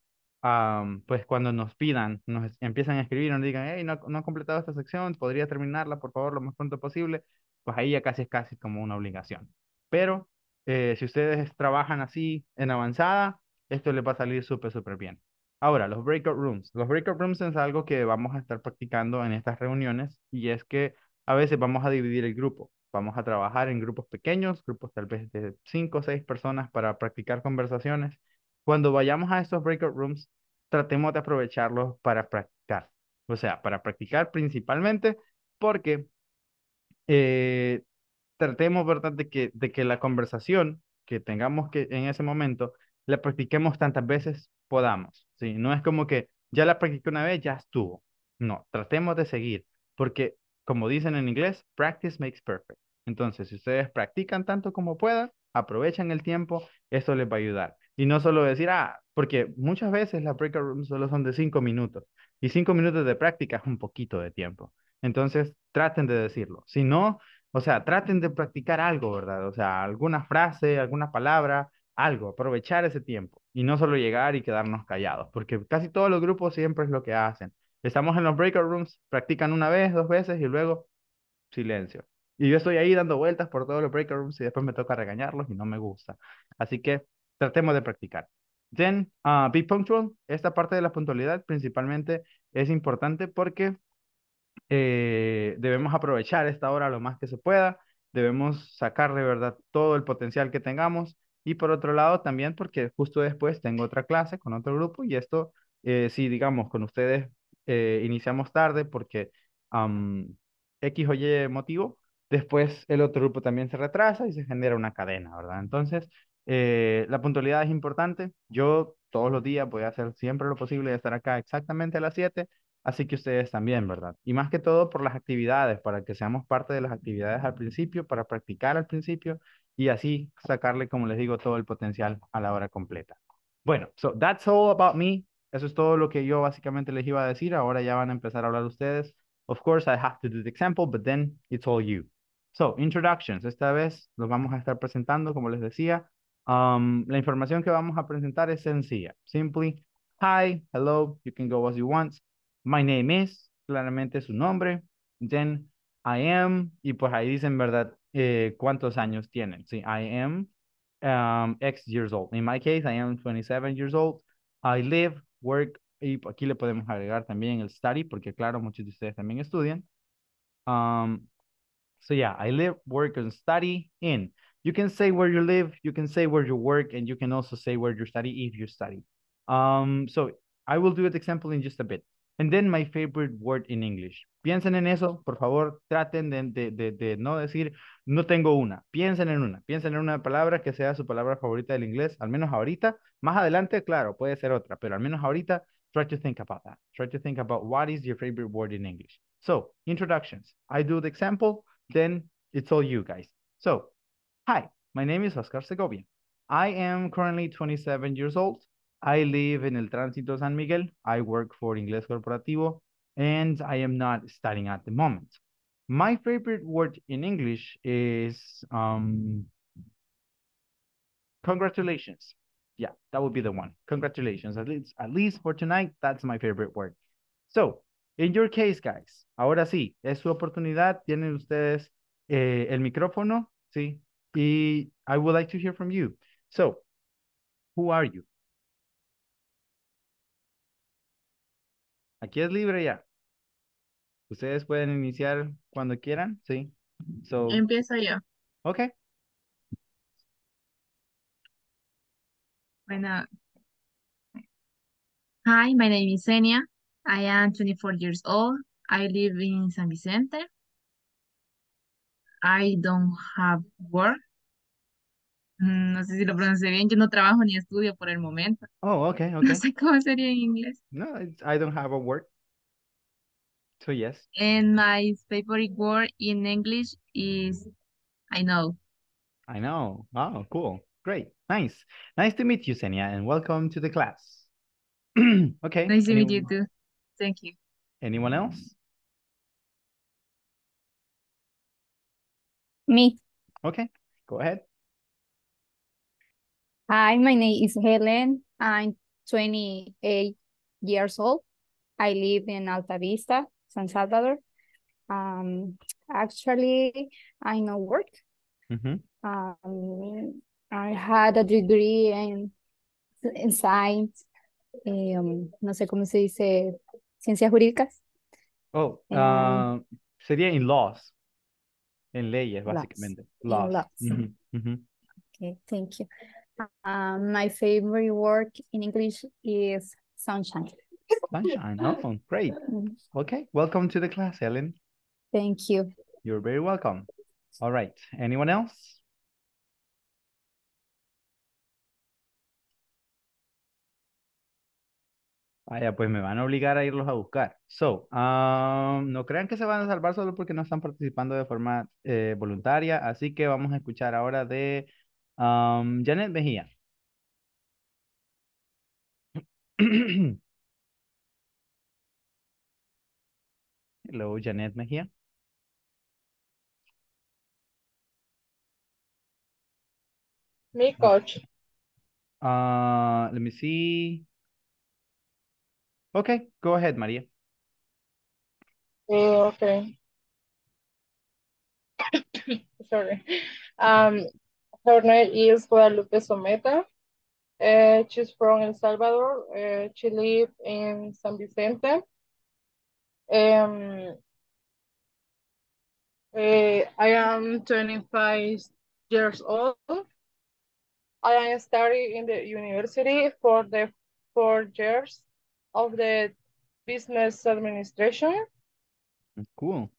pues cuando nos pidan, nos empiezan a escribir, nos digan, hey, no, no completado esta sección, podría terminarla, por favor, lo más pronto posible. Pues ahí ya casi es casi como una obligación. Pero eh, si ustedes trabajan así en avanzada, esto les va a salir súper, súper bien. Ahora, los breakout rooms. Los breakout rooms es algo que vamos a estar practicando en estas reuniones y es que a veces vamos a dividir el grupo. Vamos a trabajar en grupos pequeños, grupos tal vez de cinco o seis personas para practicar conversaciones. Cuando vayamos a estos breakout rooms, tratemos de aprovecharlos para practicar. O sea, para practicar principalmente porque eh, tratemos, ¿verdad?, de que, de que la conversación que tengamos que en ese momento la practiquemos tantas veces podamos, ¿sí? No es como que ya la practiqué una vez, ya estuvo. No, tratemos de seguir, porque como dicen en inglés, practice makes perfect. Entonces, si ustedes practican tanto como puedan, aprovechan el tiempo, eso les va a ayudar. Y no solo decir, ah, porque muchas veces las break rooms solo son de cinco minutos. Y cinco minutos de práctica es un poquito de tiempo. Entonces, traten de decirlo. Si no, o sea, traten de practicar algo, ¿verdad? O sea, alguna frase, alguna palabra, algo, aprovechar ese tiempo y no solo llegar y quedarnos callados, porque casi todos los grupos siempre es lo que hacen. Estamos en los breakout rooms, practican una vez, dos veces y luego silencio. Y yo estoy ahí dando vueltas por todos los break rooms y después me toca regañarlos y no me gusta. Así que tratemos de practicar. Then, ah, be punctual. Esta parte de la puntualidad principalmente es importante porque eh, debemos aprovechar esta hora lo más que se pueda, debemos sacar de verdad todo el potencial que tengamos y por otro lado también porque justo después tengo otra clase con otro grupo y esto, eh, si digamos con ustedes eh, iniciamos tarde porque X o Y motivo, después el otro grupo también se retrasa y se genera una cadena, ¿verdad? Entonces, la puntualidad es importante. Yo todos los días voy a hacer siempre lo posible de estar acá exactamente a las 7 así que ustedes también, ¿verdad? Y más que todo por las actividades, para que seamos parte de las actividades al principio, para practicar al principio y así sacarle, como les digo, todo el potencial a la hora completa. Bueno, so that's all about me. Eso es todo lo que yo básicamente les iba a decir. Ahora ya van a empezar a hablar ustedes. Of course, I have to do the example, but then it's all you. So, introductions. Esta vez los vamos a estar presentando, como les decía. Um, la información que vamos a presentar es sencilla. Simply, hi, hello, you can go as you want my name is, claramente su nombre, then I am, y pues ahí dicen, ¿verdad? Eh, ¿Cuántos años tienen? Sí, I am um, X years old. In my case, I am 27 years old. I live, work, y aquí le podemos agregar también el study, porque claro, muchos de ustedes también estudian. Um, so yeah, I live, work, and study in. You can say where you live, you can say where you work, and you can also say where you study if you study. Um, so I will do an example in just a bit. And then my favorite word in English. Piensen en eso, por favor, traten de, no decir, no tengo una. Piensen en una, piensen en una palabra que sea su palabra favorita del inglés, al menos ahorita. Más adelante, claro, puede ser otra, pero al menos ahorita, try to think about that. Try to think about what is your favorite word in English. So, introductions. I do the example, then it's all you guys. So, hi, my name is Oscar Segovia. I am currently 27 years old. I live in El Tránsito San Miguel. I work for Inglés Corporativo and I am not studying at the moment. My favorite word in English is um, congratulations. Yeah, that would be the one. Congratulations. At least, at least for tonight, that's my favorite word. So, in your case, guys, ahora sí, es su oportunidad. Tienen ustedes eh, el micrófono, ¿sí? Y I would like to hear from you. So, who are you? Aquí es libre ya. Ustedes pueden iniciar cuando quieran, ¿sí?
So, Empiezo yo. Ok. Bueno. Hi, my name is Senia. I am 24 years old. I live in San Vicente. I don't have work. Mm, no sé si lo pronuncié bien, yo no trabajo ni estudio por el momento. Oh, ok, okay. No sé cómo sería en inglés. No,
I don't have a word. So yes.
And my favorite word in English is I know.
I know. Oh, cool. Great. Nice. Nice to meet you, Senia, and welcome to the class. okay. Nice to meet you
too. Thank you.
Anyone else?
Me. Okay, go ahead. Hi, my name is Helen. I'm 28 years old. I live in Alta Vista, San Salvador. Um, actually, I no work. Mm -hmm. Um, I had a degree in, in science, um, no sé cómo se dice, ciencias jurídicas.
Oh, um, uh, sería in laws, en leyes, básicamente. Laws. laws. Mm -hmm. Mm -hmm.
Okay, thank you. Um, my favorite work in English is Sunshine.
Sunshine, oh, great. Okay, welcome to the class, Ellen. Thank you. You're very welcome. All right, anyone else? Vaya, pues me van a obligar a irlos a buscar. So, um, no crean que se van a salvar solo porque no están participando de forma eh, voluntaria, así que vamos a escuchar ahora de um, Janet Mejia. Hello, Janet Mejia.
Me, coach.
Uh, let me see. Okay, go ahead, Maria.
Oh, okay. Sorry. Um, her name is Guadalupe Someta. Uh, she's from El Salvador. Uh, she lives in San Vicente. Um, uh, I am 25 years old. I am studying in the university for the four years of the business administration. Cool.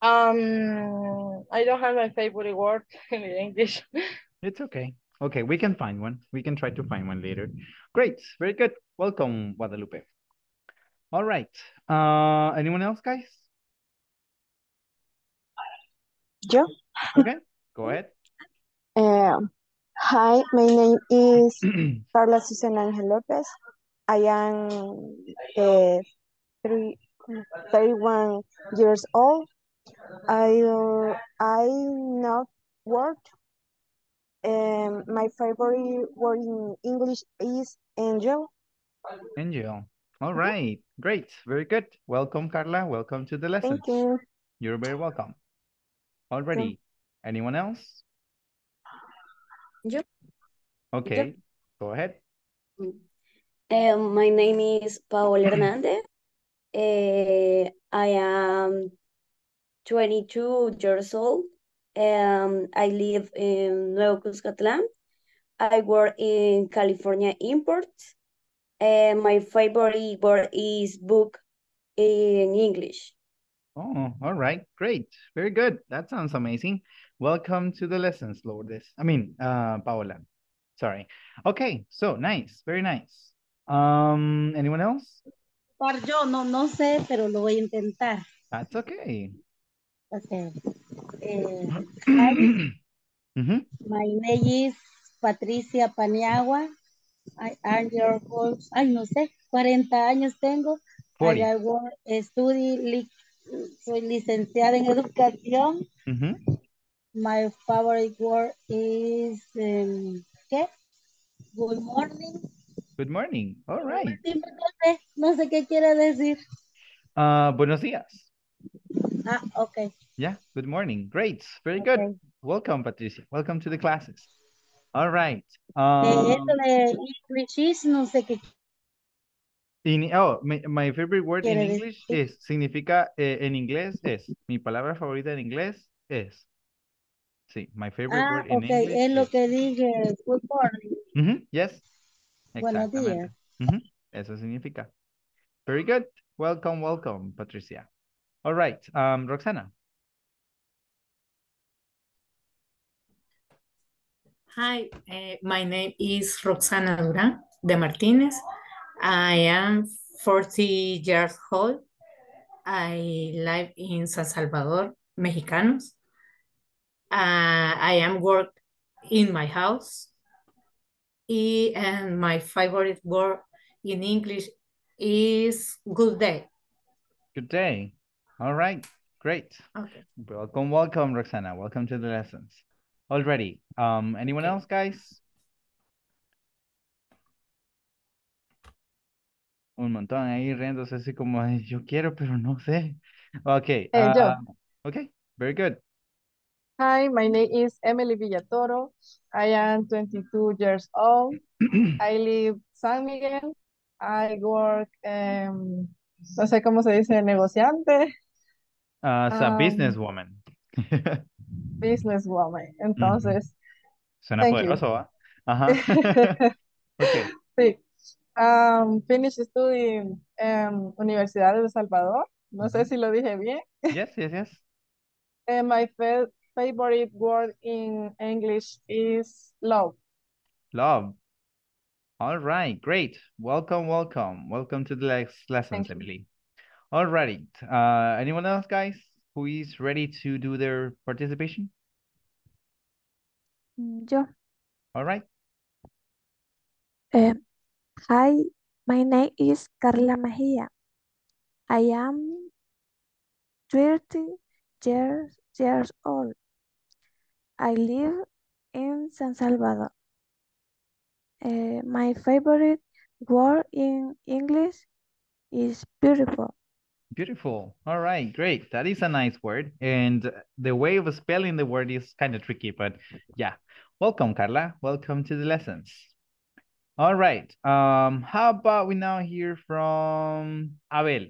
Um, I don't have my favorite word in English.
It's okay. Okay, we can find one. We can try to find one later. Great, very good. Welcome, Guadalupe. All right. Uh, anyone else, guys?
Yeah. Okay, go ahead. Um, hi, my name is Carla Susan Angel Lopez. I am uh, three, 31 years old. I I not word. Um, my favorite word in English is angel.
Angel. All mm-hmm. right. Great. Very good. Welcome, Carla. Welcome to the lesson. Thank you. You're very welcome. Already. Anyone else? Yep. Okay. Yep. Go ahead.
Mm-hmm. Um, my name is Paola Hernandez. Uh, I am 22 years old. Um, I live in Nuevo Cuscatlán. I work in California Import. And my favorite word is book in English.
Oh, all right. Great. Very good. That sounds amazing. Welcome to the lessons, Lourdes. I mean, uh, Paola. Sorry. Okay. So nice. Very nice. Um, anyone else?
Yo, no, no sé, pero lo voy a intentar. That's okay. Okay. Eh, My name is Patricia Paniagua. I am your host. Ay, no sé, 40 años tengo. I work, study, soy licenciada en educación. Mm My favorite word is, em, ¿qué? Good morning.
Good morning. All right.
No sé, no sé qué quiere decir.
Uh, buenos días.
Ah, ok.
Yeah, good morning. Great, very good. Welcome, Patricia. Welcome to the classes. All right. Um, in, oh, my, my favorite word in English is significa, eh, en inglés es, mi palabra favorita en inglés es. Sí, my favorite ah, word in okay. English. Es
lo que dije, good morning.
Mm -hmm. Yes. Buenos días. Mm -hmm. Eso significa. Very good. Welcome, welcome, Patricia. All right, um, Roxana.
Hi, uh, my name is Roxana Duran de Martinez. I am 40 years old. I live in San Salvador, Mexicanos. Uh, I am work in my house. E, and my favorite word in English is good day.
Good day. All right, great. Okay. Welcome, welcome, Roxana. Welcome to the lessons. already. Um, anyone else, guys? Un montón ahí riéndose así como yo quiero, pero no sé. Okay. Eh, ah, okay, very good.
Hi, my name is Emily Villatoro. I am 22 years old. I live San Miguel. I work, um, no sé cómo se dice, negociante.
as a um, businesswoman.
businesswoman. Entonces. Mm. Suena poderoso, ¿va? Ajá. okay. Sí. Um, finish studying um, Universidad de El Salvador. No mm -hmm. sé si lo dije bien.
Yes, yes, yes.
And my favorite word in English is love.
Love. All right, great. Welcome, welcome. Welcome to the next lesson, Emily. All righty. Uh, anyone else, guys? who is ready to do their participation? Mm, yo. All right.
Um. hi, my name is Carla Mejia. I am 30 years, years old. I live in San Salvador. Uh, my favorite word in English is beautiful.
Beautiful. All right, great. That is a nice word. And the way of spelling the word is kind of tricky, but yeah. Welcome, Carla. Welcome to the lessons. All right. Um, how about we now hear from Abel?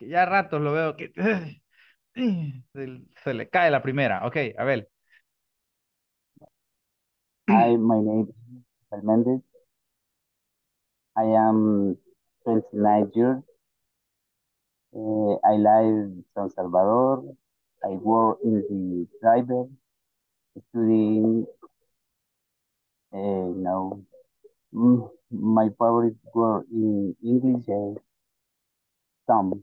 Yeah, ya ratos lo veo que se le cae la primera. Okay, Abel.
Hi, my name is Abel I am 29 years
uh, I live in San Salvador. I work in
the driver, studying. Uh, my favorite word in English is
some.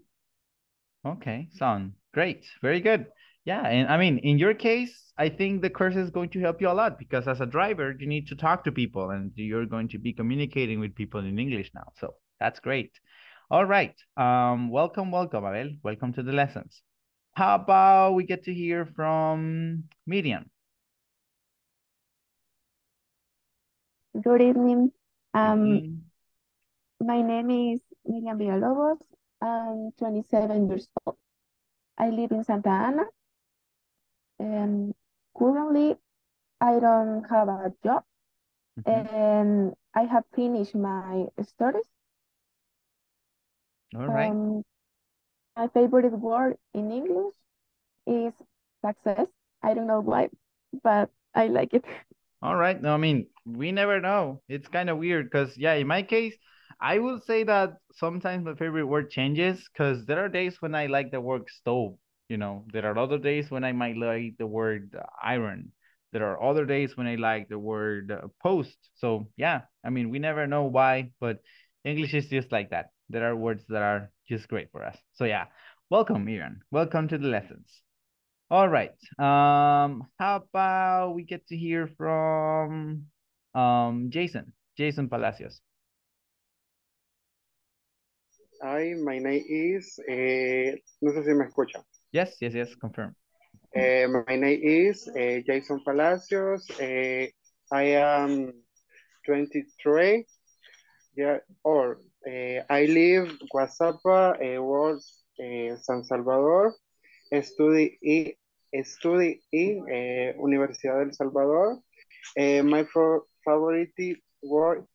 Okay, sound great, very good. Yeah, and I mean, in your case, I think the course is going to help you a lot because as a driver, you need to talk to people and you're going to be communicating with people in English now. So that's great. All right. Um, welcome, welcome, Abel. Welcome to the lessons. How about we get to hear
from Miriam? Good evening. Um, My name is Miriam Villalobos. I'm 27 years old. I live in Santa Ana. And um, currently, I don't have a job. Mm -hmm. And I have finished my studies all right. Um, my favorite word in English is success. I don't know why, but I like it.
All right. No, I mean, we never know. It's kind of weird because, yeah, in my case, I would say that sometimes my favorite word changes because there are days when I like the word stove. You know, there are other days when I might like the word iron. There are other days when I like the word uh, post. So, yeah, I mean, we never know why, but English is just like that there are words that are just great for us. So yeah, welcome, Iran. Welcome to the lessons. All right. Um, how about we get to hear from um Jason, Jason Palacios.
Hi, my name is, eh, no sé si me escucha.
Yes, yes, yes, confirm. Eh, my name is eh, Jason Palacios. Eh, I am 23 Yeah, or. Eh, I live Guasapa, eh, World eh, San Salvador. Study y study eh, Universidad del Salvador. Eh, my favorite word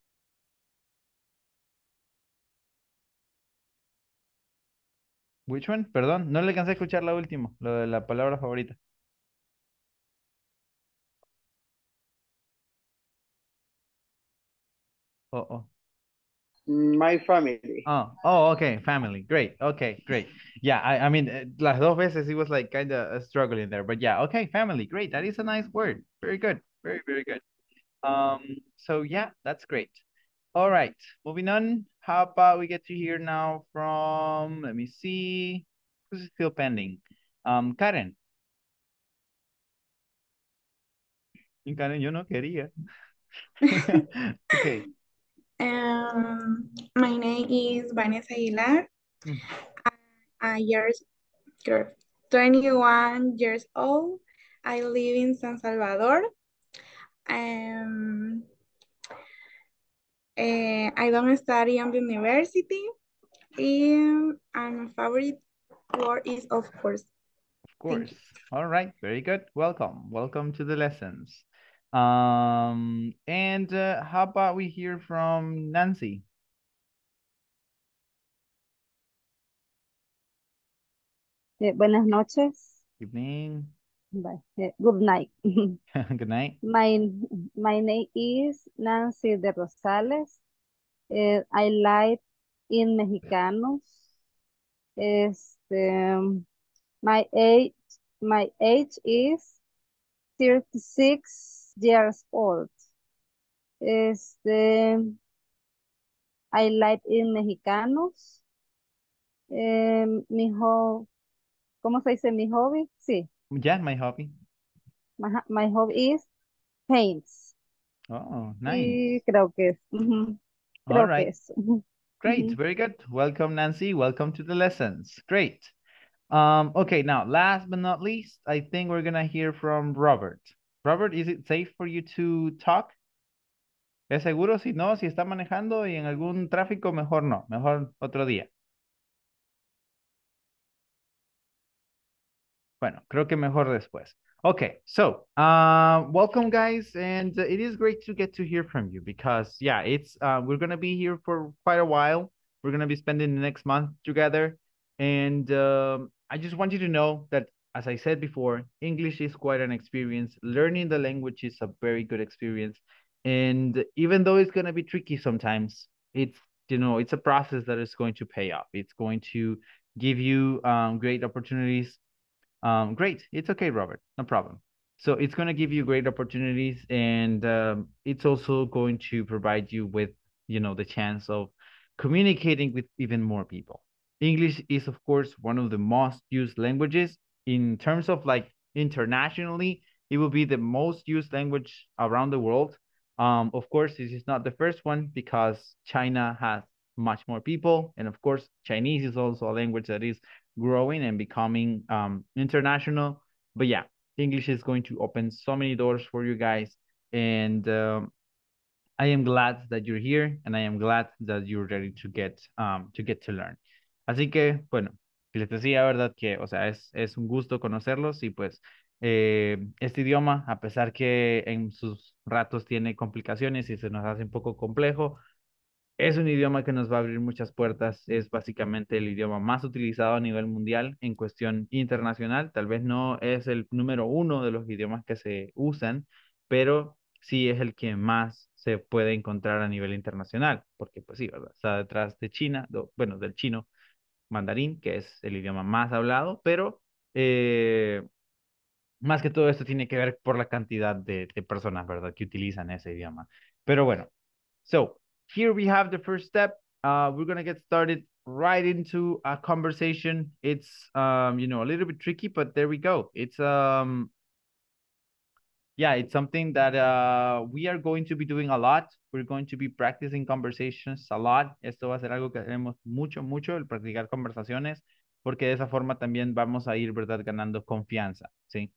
Which one? Perdón, no le cansé a escuchar la última, lo de la palabra favorita. Oh, oh.
My family.
Oh, oh, okay, family. Great. Okay, great. Yeah, I, I mean, eh, las dos veces it was like kind of uh, struggling there, but yeah, okay, family. Great. That is a nice word. Very good. Very, very good. Um, so yeah, that's great. All right, moving on. How about we get to hear now from, let me see, who's still pending? Um, Karen. Karen, yo no quería.
okay. Um, my name is Vanessa Aguilar. Mm-hmm. I, years, 21 years old. I live in San Salvador. Um, uh, I don't study on the university. Um, and my favorite word is of course.
Of course. All right. Very good. Welcome. Welcome to the lessons. Um, and uh, how about we hear from Nancy?
Eh, buenas noches.
Evening.
Bye. Eh, good night. good night. My my name is Nancy de Rosales. Eh, I live in Mexicanos. Este, my age my age is 36 years old. Este, I like in mexicanos. Eh, mi hobby, ¿cómo se dice mi hobby? Sí.
Yeah, my hobby.
My, my hobby is paints.
Oh, nice. Y
creo que es. creo All right. que es. Great,
very good. Welcome, Nancy. Welcome to the lessons. Great. Um, okay, now, last but not least, I think we're going to hear from Robert. Robert, is it safe for you to talk? Es seguro si no, si está manejando y en algún tráfico, mejor no, mejor otro día. Bueno, creo que mejor después. Okay, so uh, welcome guys, and it is great to get to hear from you because yeah, it's uh, we're gonna be here for quite a while. We're gonna be spending the next month together, and um, I just want you to know that as I said before, English is quite an experience. Learning the language is a very good experience. And even though it's going to be tricky sometimes, it's you know it's a process that is going to pay off. It's going to give you um, great opportunities. Um, great, it's okay, Robert, no problem. So it's going to give you great opportunities, and um, it's also going to provide you with you know the chance of communicating with even more people. English is of course one of the most used languages in terms of like internationally, it will be the most used language around the world. Um, of course, this is not the first one because China has much more people. And of course, Chinese is also a language that is growing and becoming um, international. But yeah, English is going to open so many doors for you guys. And um, I am glad that you're here and I am glad that you're ready to get um, to get to learn. Así que, bueno, Y les decía, ¿verdad? Que, o sea, es, es un gusto conocerlos y pues eh, este idioma, a pesar que en sus ratos tiene complicaciones y se nos hace un poco complejo, es un idioma que nos va a abrir muchas puertas, es básicamente el idioma más utilizado a nivel mundial en cuestión internacional, tal vez no es el número uno de los idiomas que se usan, pero sí es el que más se puede encontrar a nivel internacional, porque pues sí, ¿verdad? Está detrás de China, bueno, del chino, mandarín, que es el idioma más hablado, pero eh, más que todo esto tiene que ver por la cantidad de, personas, ¿verdad?, que utilizan ese idioma. Pero bueno, so here we have the first step. Uh, we're going to get started right into a conversation. It's, um, you know, a little bit tricky, but there we go. It's, um, yeah, it's something that uh, we are going to be doing a lot. We're going to be practicing conversations a lot. Esto va a ser algo que haremos mucho, mucho, el practicar conversaciones, porque de esa forma también vamos a ir, ¿verdad?, ganando confianza, ¿sí?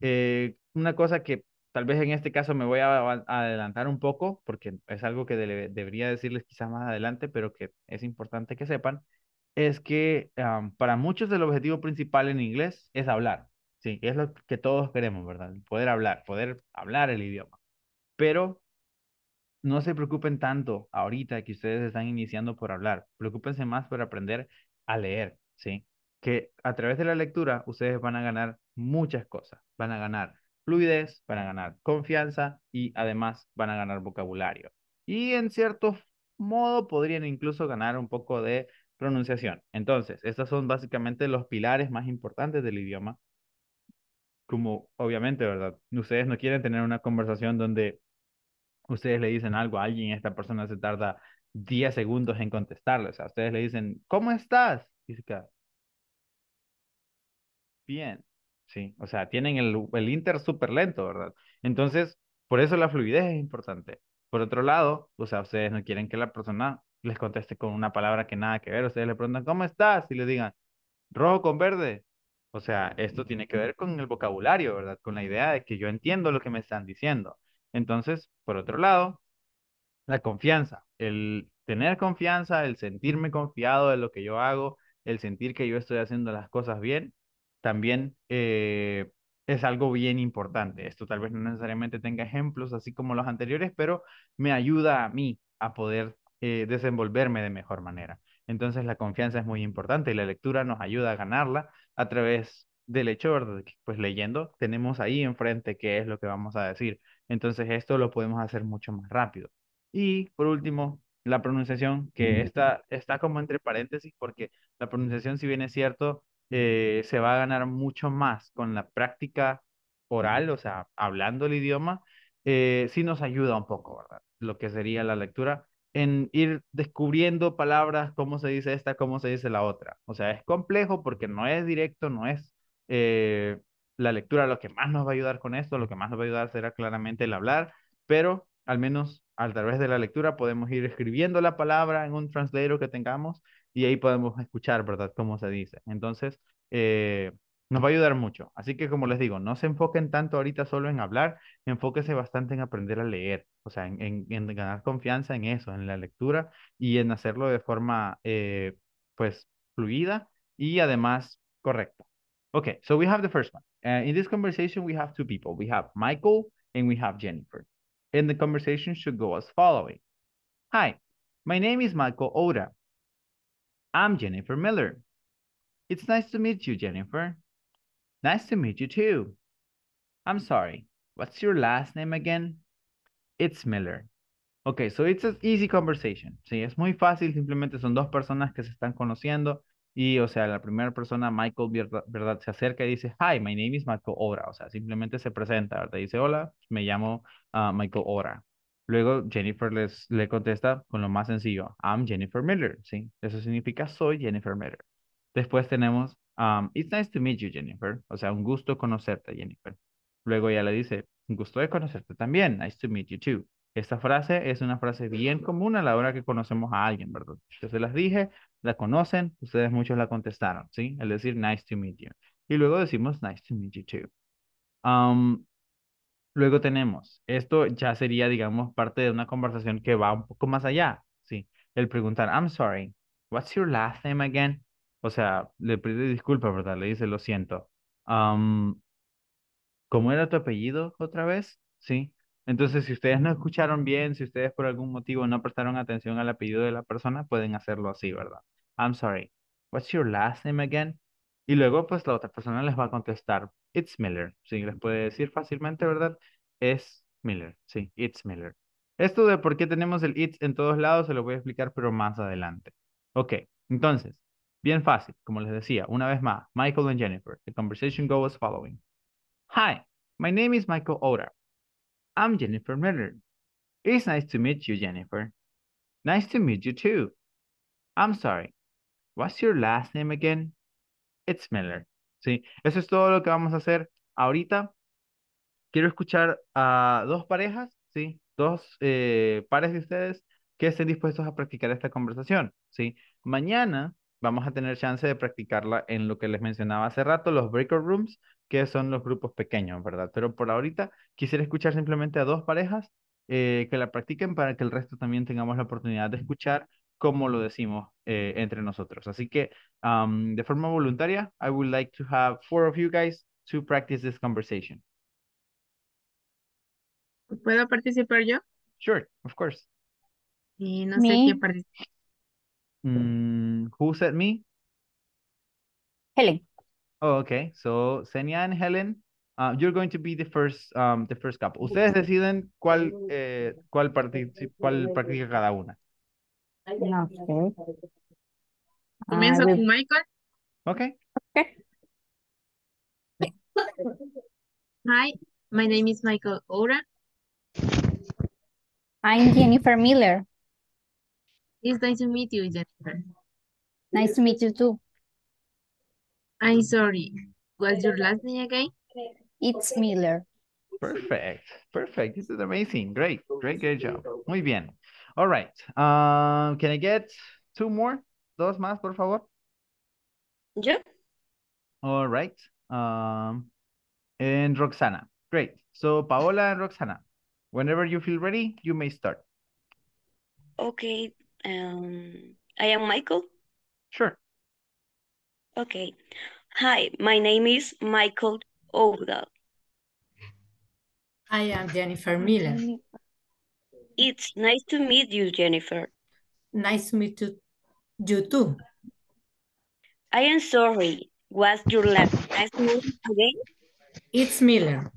Eh, una cosa que tal vez en este caso me voy a, adelantar un poco, porque es algo que debería decirles quizás más adelante, pero que es importante que sepan, es que para muchos el objetivo principal en inglés es hablar, Sí, es lo que todos queremos, ¿verdad? Poder hablar, poder hablar el idioma. Pero no se preocupen tanto ahorita que ustedes están iniciando por hablar. Preocúpense más por aprender a leer, ¿sí? Que a través de la lectura ustedes van a ganar muchas cosas. Van a ganar fluidez, van a ganar confianza y además van a ganar vocabulario. Y en cierto modo podrían incluso ganar un poco de pronunciación. Entonces, estos son básicamente los pilares más importantes del idioma como obviamente, ¿verdad? Ustedes no quieren tener una conversación donde ustedes le dicen algo a alguien y esta persona se tarda 10 segundos en contestarle. O sea, ustedes le dicen, ¿cómo estás? Y se queda, bien. Sí, o sea, tienen el, el inter súper lento, ¿verdad? Entonces, por eso la fluidez es importante. Por otro lado, o sea, ustedes no quieren que la persona les conteste con una palabra que nada que ver. Ustedes le preguntan, ¿cómo estás? Y le digan, rojo con verde. O sea, esto tiene que ver con el vocabulario, ¿verdad? Con la idea de que yo entiendo lo que me están diciendo. Entonces, por otro lado, la confianza, el tener confianza, el sentirme confiado de lo que yo hago, el sentir que yo estoy haciendo las cosas bien, también eh, es algo bien importante. Esto tal vez no necesariamente tenga ejemplos así como los anteriores, pero me ayuda a mí a poder eh, desenvolverme de mejor manera. Entonces la confianza es muy importante y la lectura nos ayuda a ganarla a través del hecho, ¿verdad? Pues leyendo, tenemos ahí enfrente qué es lo que vamos a decir. Entonces esto lo podemos hacer mucho más rápido. Y por último, la pronunciación, que está, está como entre paréntesis, porque la pronunciación, si bien es cierto, eh, se va a ganar mucho más con la práctica oral, o sea, hablando el idioma, si eh, sí nos ayuda un poco, ¿verdad? Lo que sería la lectura, en ir descubriendo palabras, cómo se dice esta, cómo se dice la otra. O sea, es complejo porque no es directo, no es eh, la lectura lo que más nos va a ayudar con esto, lo que más nos va a ayudar será claramente el hablar, pero al menos a través de la lectura podemos ir escribiendo la palabra en un translator que tengamos y ahí podemos escuchar, ¿verdad?, cómo se dice. Entonces, eh, nos va a ayudar mucho. Así que como les digo, no se enfoquen tanto ahorita solo en hablar, enfóquese bastante en aprender a leer, o sea, en, ganar confianza en eso, en la lectura y en hacerlo de forma, eh, pues, fluida y además correcta. Okay, so we have the first one. Eh, in this conversation, we have two people. We have Michael and we have Jennifer. And the conversation should go as following. Hi, my name is Michael Oda. I'm Jennifer Miller. It's nice to meet you, Jennifer. Nice to meet you too. I'm sorry, what's your last name again? It's Miller. Okay, so it's an easy conversation. Sí, es muy fácil, simplemente son dos personas que se están conociendo y, o sea, la primera persona, Michael, verdad, Se acerca y dice, hi, my name is Michael Ora. O sea, simplemente se presenta, ¿verdad? Dice, hola, me llamo ah, Michael Ora. Luego Jennifer les, le contesta con lo más sencillo, I'm Jennifer Miller, ¿sí? Eso significa soy Jennifer Miller. Después tenemos Um, it's nice to meet you, Jennifer. O sea, un gusto conocerte, Jennifer. Luego ella le dice, un gusto de conocerte también. Nice to meet you too. Esta frase es una frase bien común a la hora que conocemos a alguien, ¿verdad? Yo se las dije, la conocen, ustedes muchos la contestaron, ¿sí? Es decir, nice to meet you. Y luego decimos, nice to meet you too. luego tenemos, esto ya sería, digamos, parte de una conversación que va un poco más allá, ¿sí? El preguntar, I'm sorry, what's your last name again? o sea, le pide disculpas, ¿verdad? Le dice, lo siento. ¿Cómo era tu apellido otra vez? Sí. Entonces, si ustedes no escucharon bien, si ustedes por algún motivo no prestaron atención al apellido de la persona, pueden hacerlo así, ¿verdad? I'm sorry. What's your last name again? Y luego, pues la otra persona les va a contestar, It's Miller. Sí, les puede decir fácilmente, ¿verdad? Es Miller. Sí, It's Miller. Esto de por qué tenemos el It's en todos lados se lo voy a explicar, pero más adelante. Ok, entonces, Bien fácil, como les decía, una vez más, Michael and Jennifer. The conversation goes as following. Hi, my name is Michael Oda. I'm Jennifer Miller. It's nice to meet you, Jennifer. Nice to meet you too. I'm sorry. What's your last name again? It's Miller. Sí, eso es todo lo que vamos a hacer ahorita. Quiero escuchar a dos parejas, sí, dos eh, pares de ustedes que estén dispuestos a practicar esta conversación, sí. Mañana vamos a tener chance de practicarla en lo que les mencionaba hace rato, los breakout rooms, que son los grupos pequeños, ¿verdad? Pero por ahorita quisiera escuchar simplemente a dos parejas eh, que la practiquen para que el resto también tengamos la oportunidad de escuchar cómo lo decimos eh, entre nosotros. Así que de forma voluntaria, I would like to have four of you guys to practice this conversation.
¿Puedo participar yo? Sure, of course. Y no sé quién
Mm, who said me? Helen. Oh, okay. So Senia and Helen, uh, you're going to be the first, um, the first couple. Ustedes deciden cuál, eh, cuál, cuál practica cada una.
Okay.
Comienza ah, con Michael.
Okay. Okay. Hi, my name is Michael Ora. I'm Jennifer Miller. It's nice to meet you, Jennifer. Nice to meet you too. I'm sorry. What's your last name again? It's Miller.
Perfect. Perfect. This is amazing. Great. Great, great job. Muy bien. All right. Um, can I get two more? Dos más, por favor. Yeah. All right. Um, and Roxana. Great. So Paola and Roxana, whenever you feel ready, you may start.
Okay. Um, I am Michael. Sure. Okay. Hi, my name is Michael Oudal. I am Jennifer Miller. It's nice to meet you, Jennifer. Nice to meet you, you too. I am sorry. What's your last name again? It's Miller.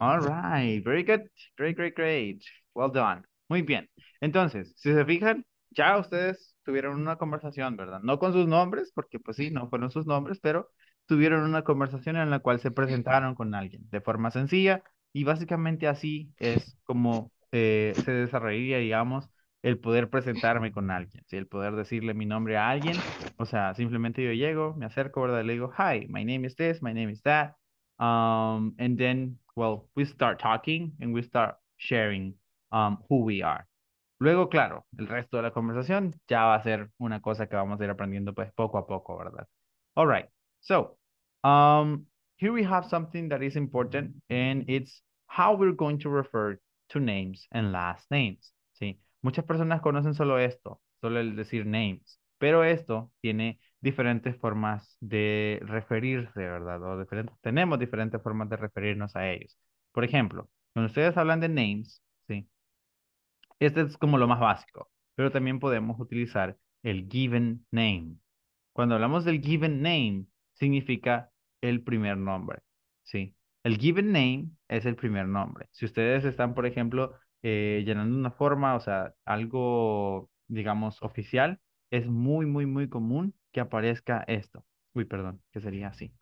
All right. Very good. Great, great, great. Well done. Muy bien. Entonces, si se fijan, ya ustedes tuvieron una conversación, ¿verdad? No con sus nombres, porque pues sí, no fueron sus nombres, pero tuvieron una conversación en la cual se presentaron con alguien de forma sencilla y básicamente así es como eh, se desarrollaría, digamos, el poder presentarme con alguien, el poder decirle mi nombre a alguien, o sea, simplemente yo llego, me acerco, ¿verdad? Le digo, hi, my name is this, my name is that, um, and then, well, we start talking and we start sharing um, who we are. Luego, claro, el resto de la conversación ya va a ser una cosa que vamos a ir aprendiendo pues poco a poco, ¿verdad? All right. So, um, here we have something that is important and it's how we're going to refer to names and last names, ¿sí? Muchas personas conocen solo esto, solo el decir names, pero esto tiene diferentes formas de referirse, ¿verdad? O tenemos diferentes formas de referirnos a ellos. Por ejemplo, cuando ustedes hablan de names, este es como lo más básico, pero también podemos utilizar el given name. Cuando hablamos del given name, significa el primer nombre, ¿sí? El given name es el primer nombre. Si ustedes están, por ejemplo, eh, llenando una forma, o sea, algo, digamos, oficial, es muy, muy, muy común que aparezca esto. Uy, perdón, que sería así.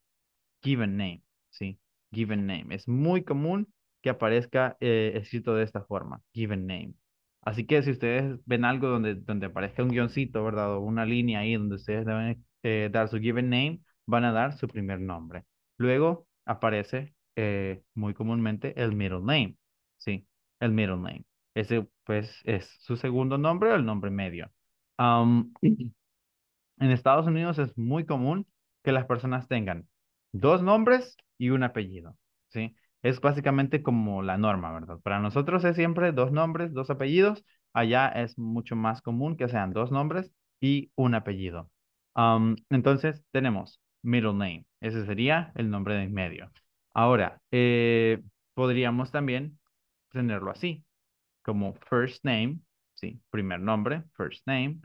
Given name, ¿sí? Given name. Es muy común que aparezca eh, escrito de esta forma, given name. Así que si ustedes ven algo donde, donde aparezca un guioncito, ¿verdad? O una línea ahí donde ustedes deben eh, dar su given name, van a dar su primer nombre. Luego aparece eh, muy comúnmente el middle name, ¿sí? El middle name. Ese pues es su segundo nombre o el nombre medio. en Estados Unidos es muy común que las personas tengan dos nombres y un apellido, ¿sí? es básicamente como la norma, ¿verdad? Para nosotros es siempre dos nombres, dos apellidos. Allá es mucho más común que sean dos nombres y un apellido. entonces tenemos middle name. Ese sería el nombre de medio. Ahora, eh, podríamos también tenerlo así, como first name, sí, primer nombre, first name,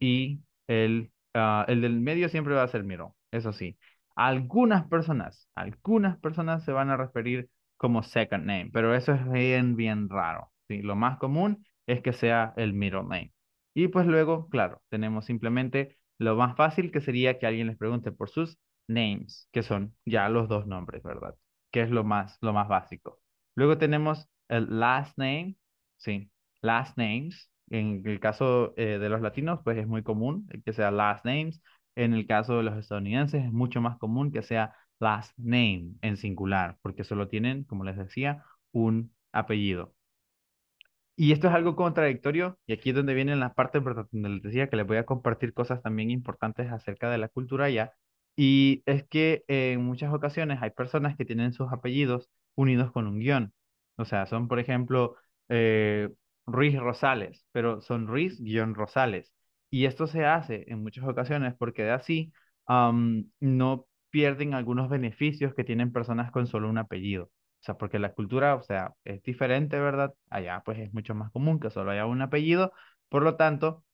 y el, ah, el del medio siempre va a ser middle, eso sí. Algunas personas, algunas personas se van a referir como second name, pero eso es bien, bien raro. ¿sí? Lo más común es que sea el middle name. Y pues luego, claro, tenemos simplemente lo más fácil que sería que alguien les pregunte por sus names, que son ya los dos nombres, ¿verdad? Que es lo más, lo más básico. Luego tenemos el last name, sí, last names. En el caso eh, de los latinos, pues es muy común que sea last names. En el caso de los estadounidenses, es mucho más común que sea last name en singular, porque solo tienen, como les decía, un apellido. Y esto es algo contradictorio, y aquí es donde vienen las partes donde les decía que les voy a compartir cosas también importantes acerca de la cultura ya. Y es que eh, en muchas ocasiones hay personas que tienen sus apellidos unidos con un guión. O sea, son, por ejemplo, eh, Ruiz Rosales, pero son Ruiz-Rosales. Y esto se hace en muchas ocasiones porque de así no pierden algunos beneficios que tienen personas con solo un apellido. O sea, porque la cultura, o sea, es diferente, ¿verdad? Allá pues es mucho más común que solo haya un apellido, por lo tanto,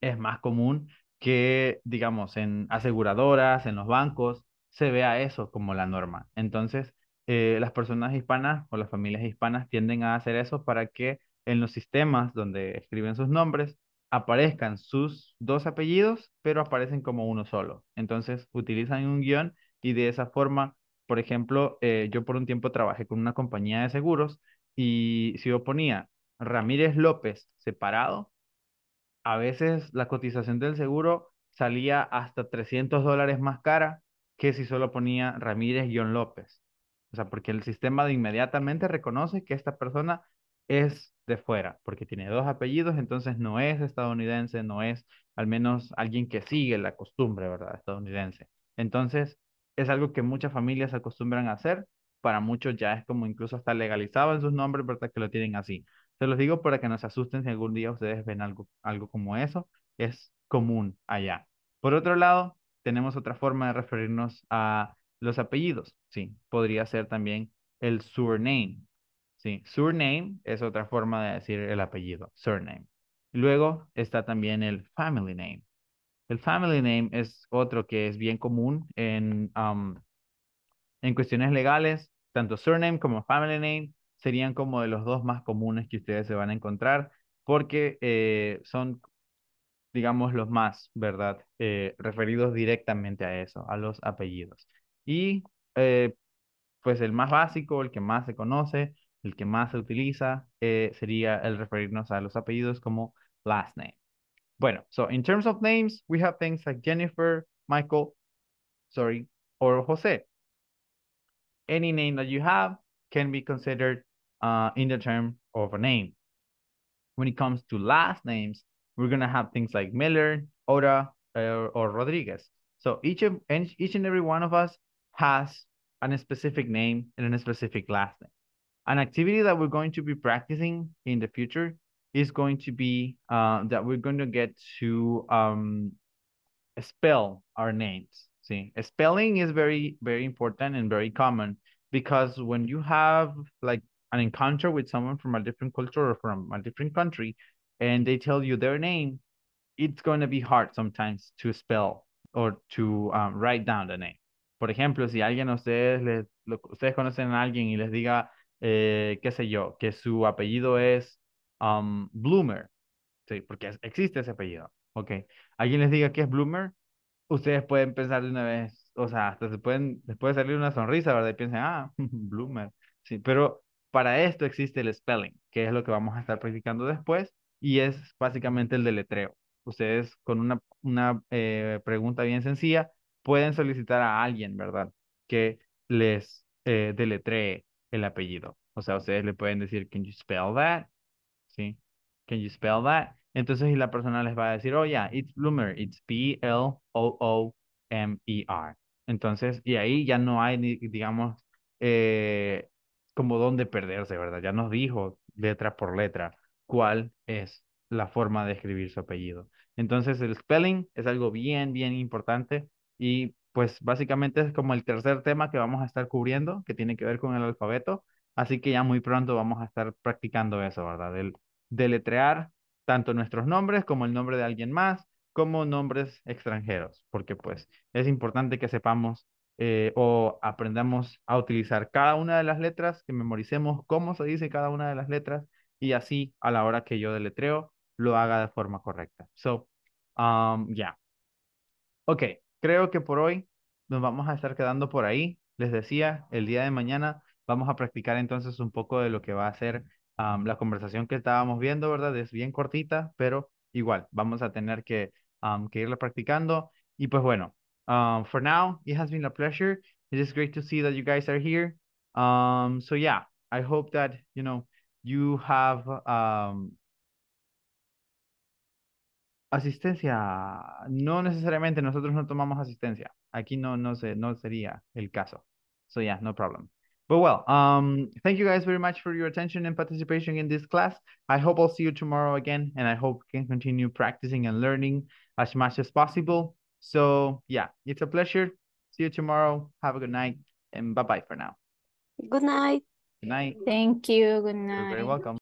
es más común que, digamos, en aseguradoras, en los bancos, se vea eso como la norma. Entonces, eh, las personas hispanas o las familias hispanas tienden a hacer eso para que en los sistemas donde escriben sus nombres aparezcan sus dos apellidos, pero aparecen como uno solo. Entonces utilizan un guión y de esa forma, por ejemplo, eh, yo por un tiempo trabajé con una compañía de seguros y si yo ponía Ramírez López separado, a veces la cotización del seguro salía hasta 300 dólares más cara que si solo ponía Ramírez-López. O sea, porque el sistema de inmediatamente reconoce que esta persona es de fuera, porque tiene dos apellidos, entonces no es estadounidense, no es al menos alguien que sigue la costumbre, ¿verdad? Estadounidense. Entonces, es algo que muchas familias acostumbran a hacer, para muchos ya es como incluso hasta legalizado en sus nombres, ¿verdad? Que lo tienen así. Se los digo para que no se asusten si algún día ustedes ven algo, algo como eso, es común allá. Por otro lado, tenemos otra forma de referirnos a los apellidos, sí, podría ser también el surname, Sí, surname es otra forma de decir el apellido, surname. Luego está también el family name. El family name es otro que es bien común en, en cuestiones legales. Tanto surname como family name serían como de los dos más comunes que ustedes se van a encontrar porque eh, son, digamos, los más, ¿verdad? Eh, referidos directamente a eso, a los apellidos. Y eh, pues el más básico, el que más se conoce, el que más se utiliza eh, sería el referirnos a los apellidos como last name. Bueno, so in terms of names, we have things like Jennifer, Michael, sorry, or Jose. Any name that you have can be considered uh, in the term of a name. When it comes to last names, we're going to have things like Miller, Ora, uh, or Rodriguez. So each, of, each and every one of us has a specific name and a specific last name. An activity that we're going to be practicing in the future is going to be uh, that we're going to get to um, spell our names. See, spelling is very, very important and very common because when you have like an encounter with someone from a different culture or from a different country and they tell you their name, it's going to be hard sometimes to spell or to um, write down the name. Por ejemplo, si alguien ustedes, les, ustedes conocen a alguien y les diga Eh, qué sé yo, que su apellido es um, Bloomer. Sí, porque existe ese apellido. Ok. Alguien les diga que es Bloomer, ustedes pueden pensar de una vez, o sea, hasta se pueden, les puede salir una sonrisa, ¿verdad? Y piensen, ah, Bloomer. Sí, pero para esto existe el spelling, que es lo que vamos a estar practicando después, y es básicamente el deletreo. Ustedes con una, una eh, pregunta bien sencilla pueden solicitar a alguien, ¿verdad? Que les eh, deletree el apellido. O sea, ustedes le pueden decir, can you spell that? ¿Sí? Can you spell that? Entonces, y la persona les va a decir, oh, yeah, it's Bloomer, it's B-L-O-O-M-E-R. Entonces, y ahí ya no hay, digamos, eh, como dónde perderse, ¿verdad? Ya nos dijo letra por letra cuál es la forma de escribir su apellido. Entonces, el spelling es algo bien, bien importante y pues básicamente es como el tercer tema que vamos a estar cubriendo, que tiene que ver con el alfabeto. Así que ya muy pronto vamos a estar practicando eso, ¿verdad? Del deletrear tanto nuestros nombres como el nombre de alguien más, como nombres extranjeros, porque pues es importante que sepamos eh, o aprendamos a utilizar cada una de las letras, que memoricemos cómo se dice cada una de las letras y así a la hora que yo deletreo lo haga de forma correcta. So, um, yeah. Ok, creo que por hoy nos vamos a estar quedando por ahí. Les decía, el día de mañana vamos a practicar entonces un poco de lo que va a ser la conversación que estábamos viendo, ¿verdad? Es bien cortita, pero igual vamos a tener que, irla practicando. Y pues bueno, for now, it has been a pleasure. It is great to see that you guys are here. so yeah, I hope that, you know, you have asistencia. No necesariamente, nosotros no tomamos asistencia. aquí no, no, se, no sería el caso. So yeah, no problem. But well, um, thank you guys very much for your attention and participation in this class. I hope I'll see you tomorrow again, and I hope you can continue practicing and learning as much as possible. So yeah, it's a pleasure. See you tomorrow. Have a good night, and bye-bye for now. Good night. Good night. Thank
you. Good night. You're very welcome.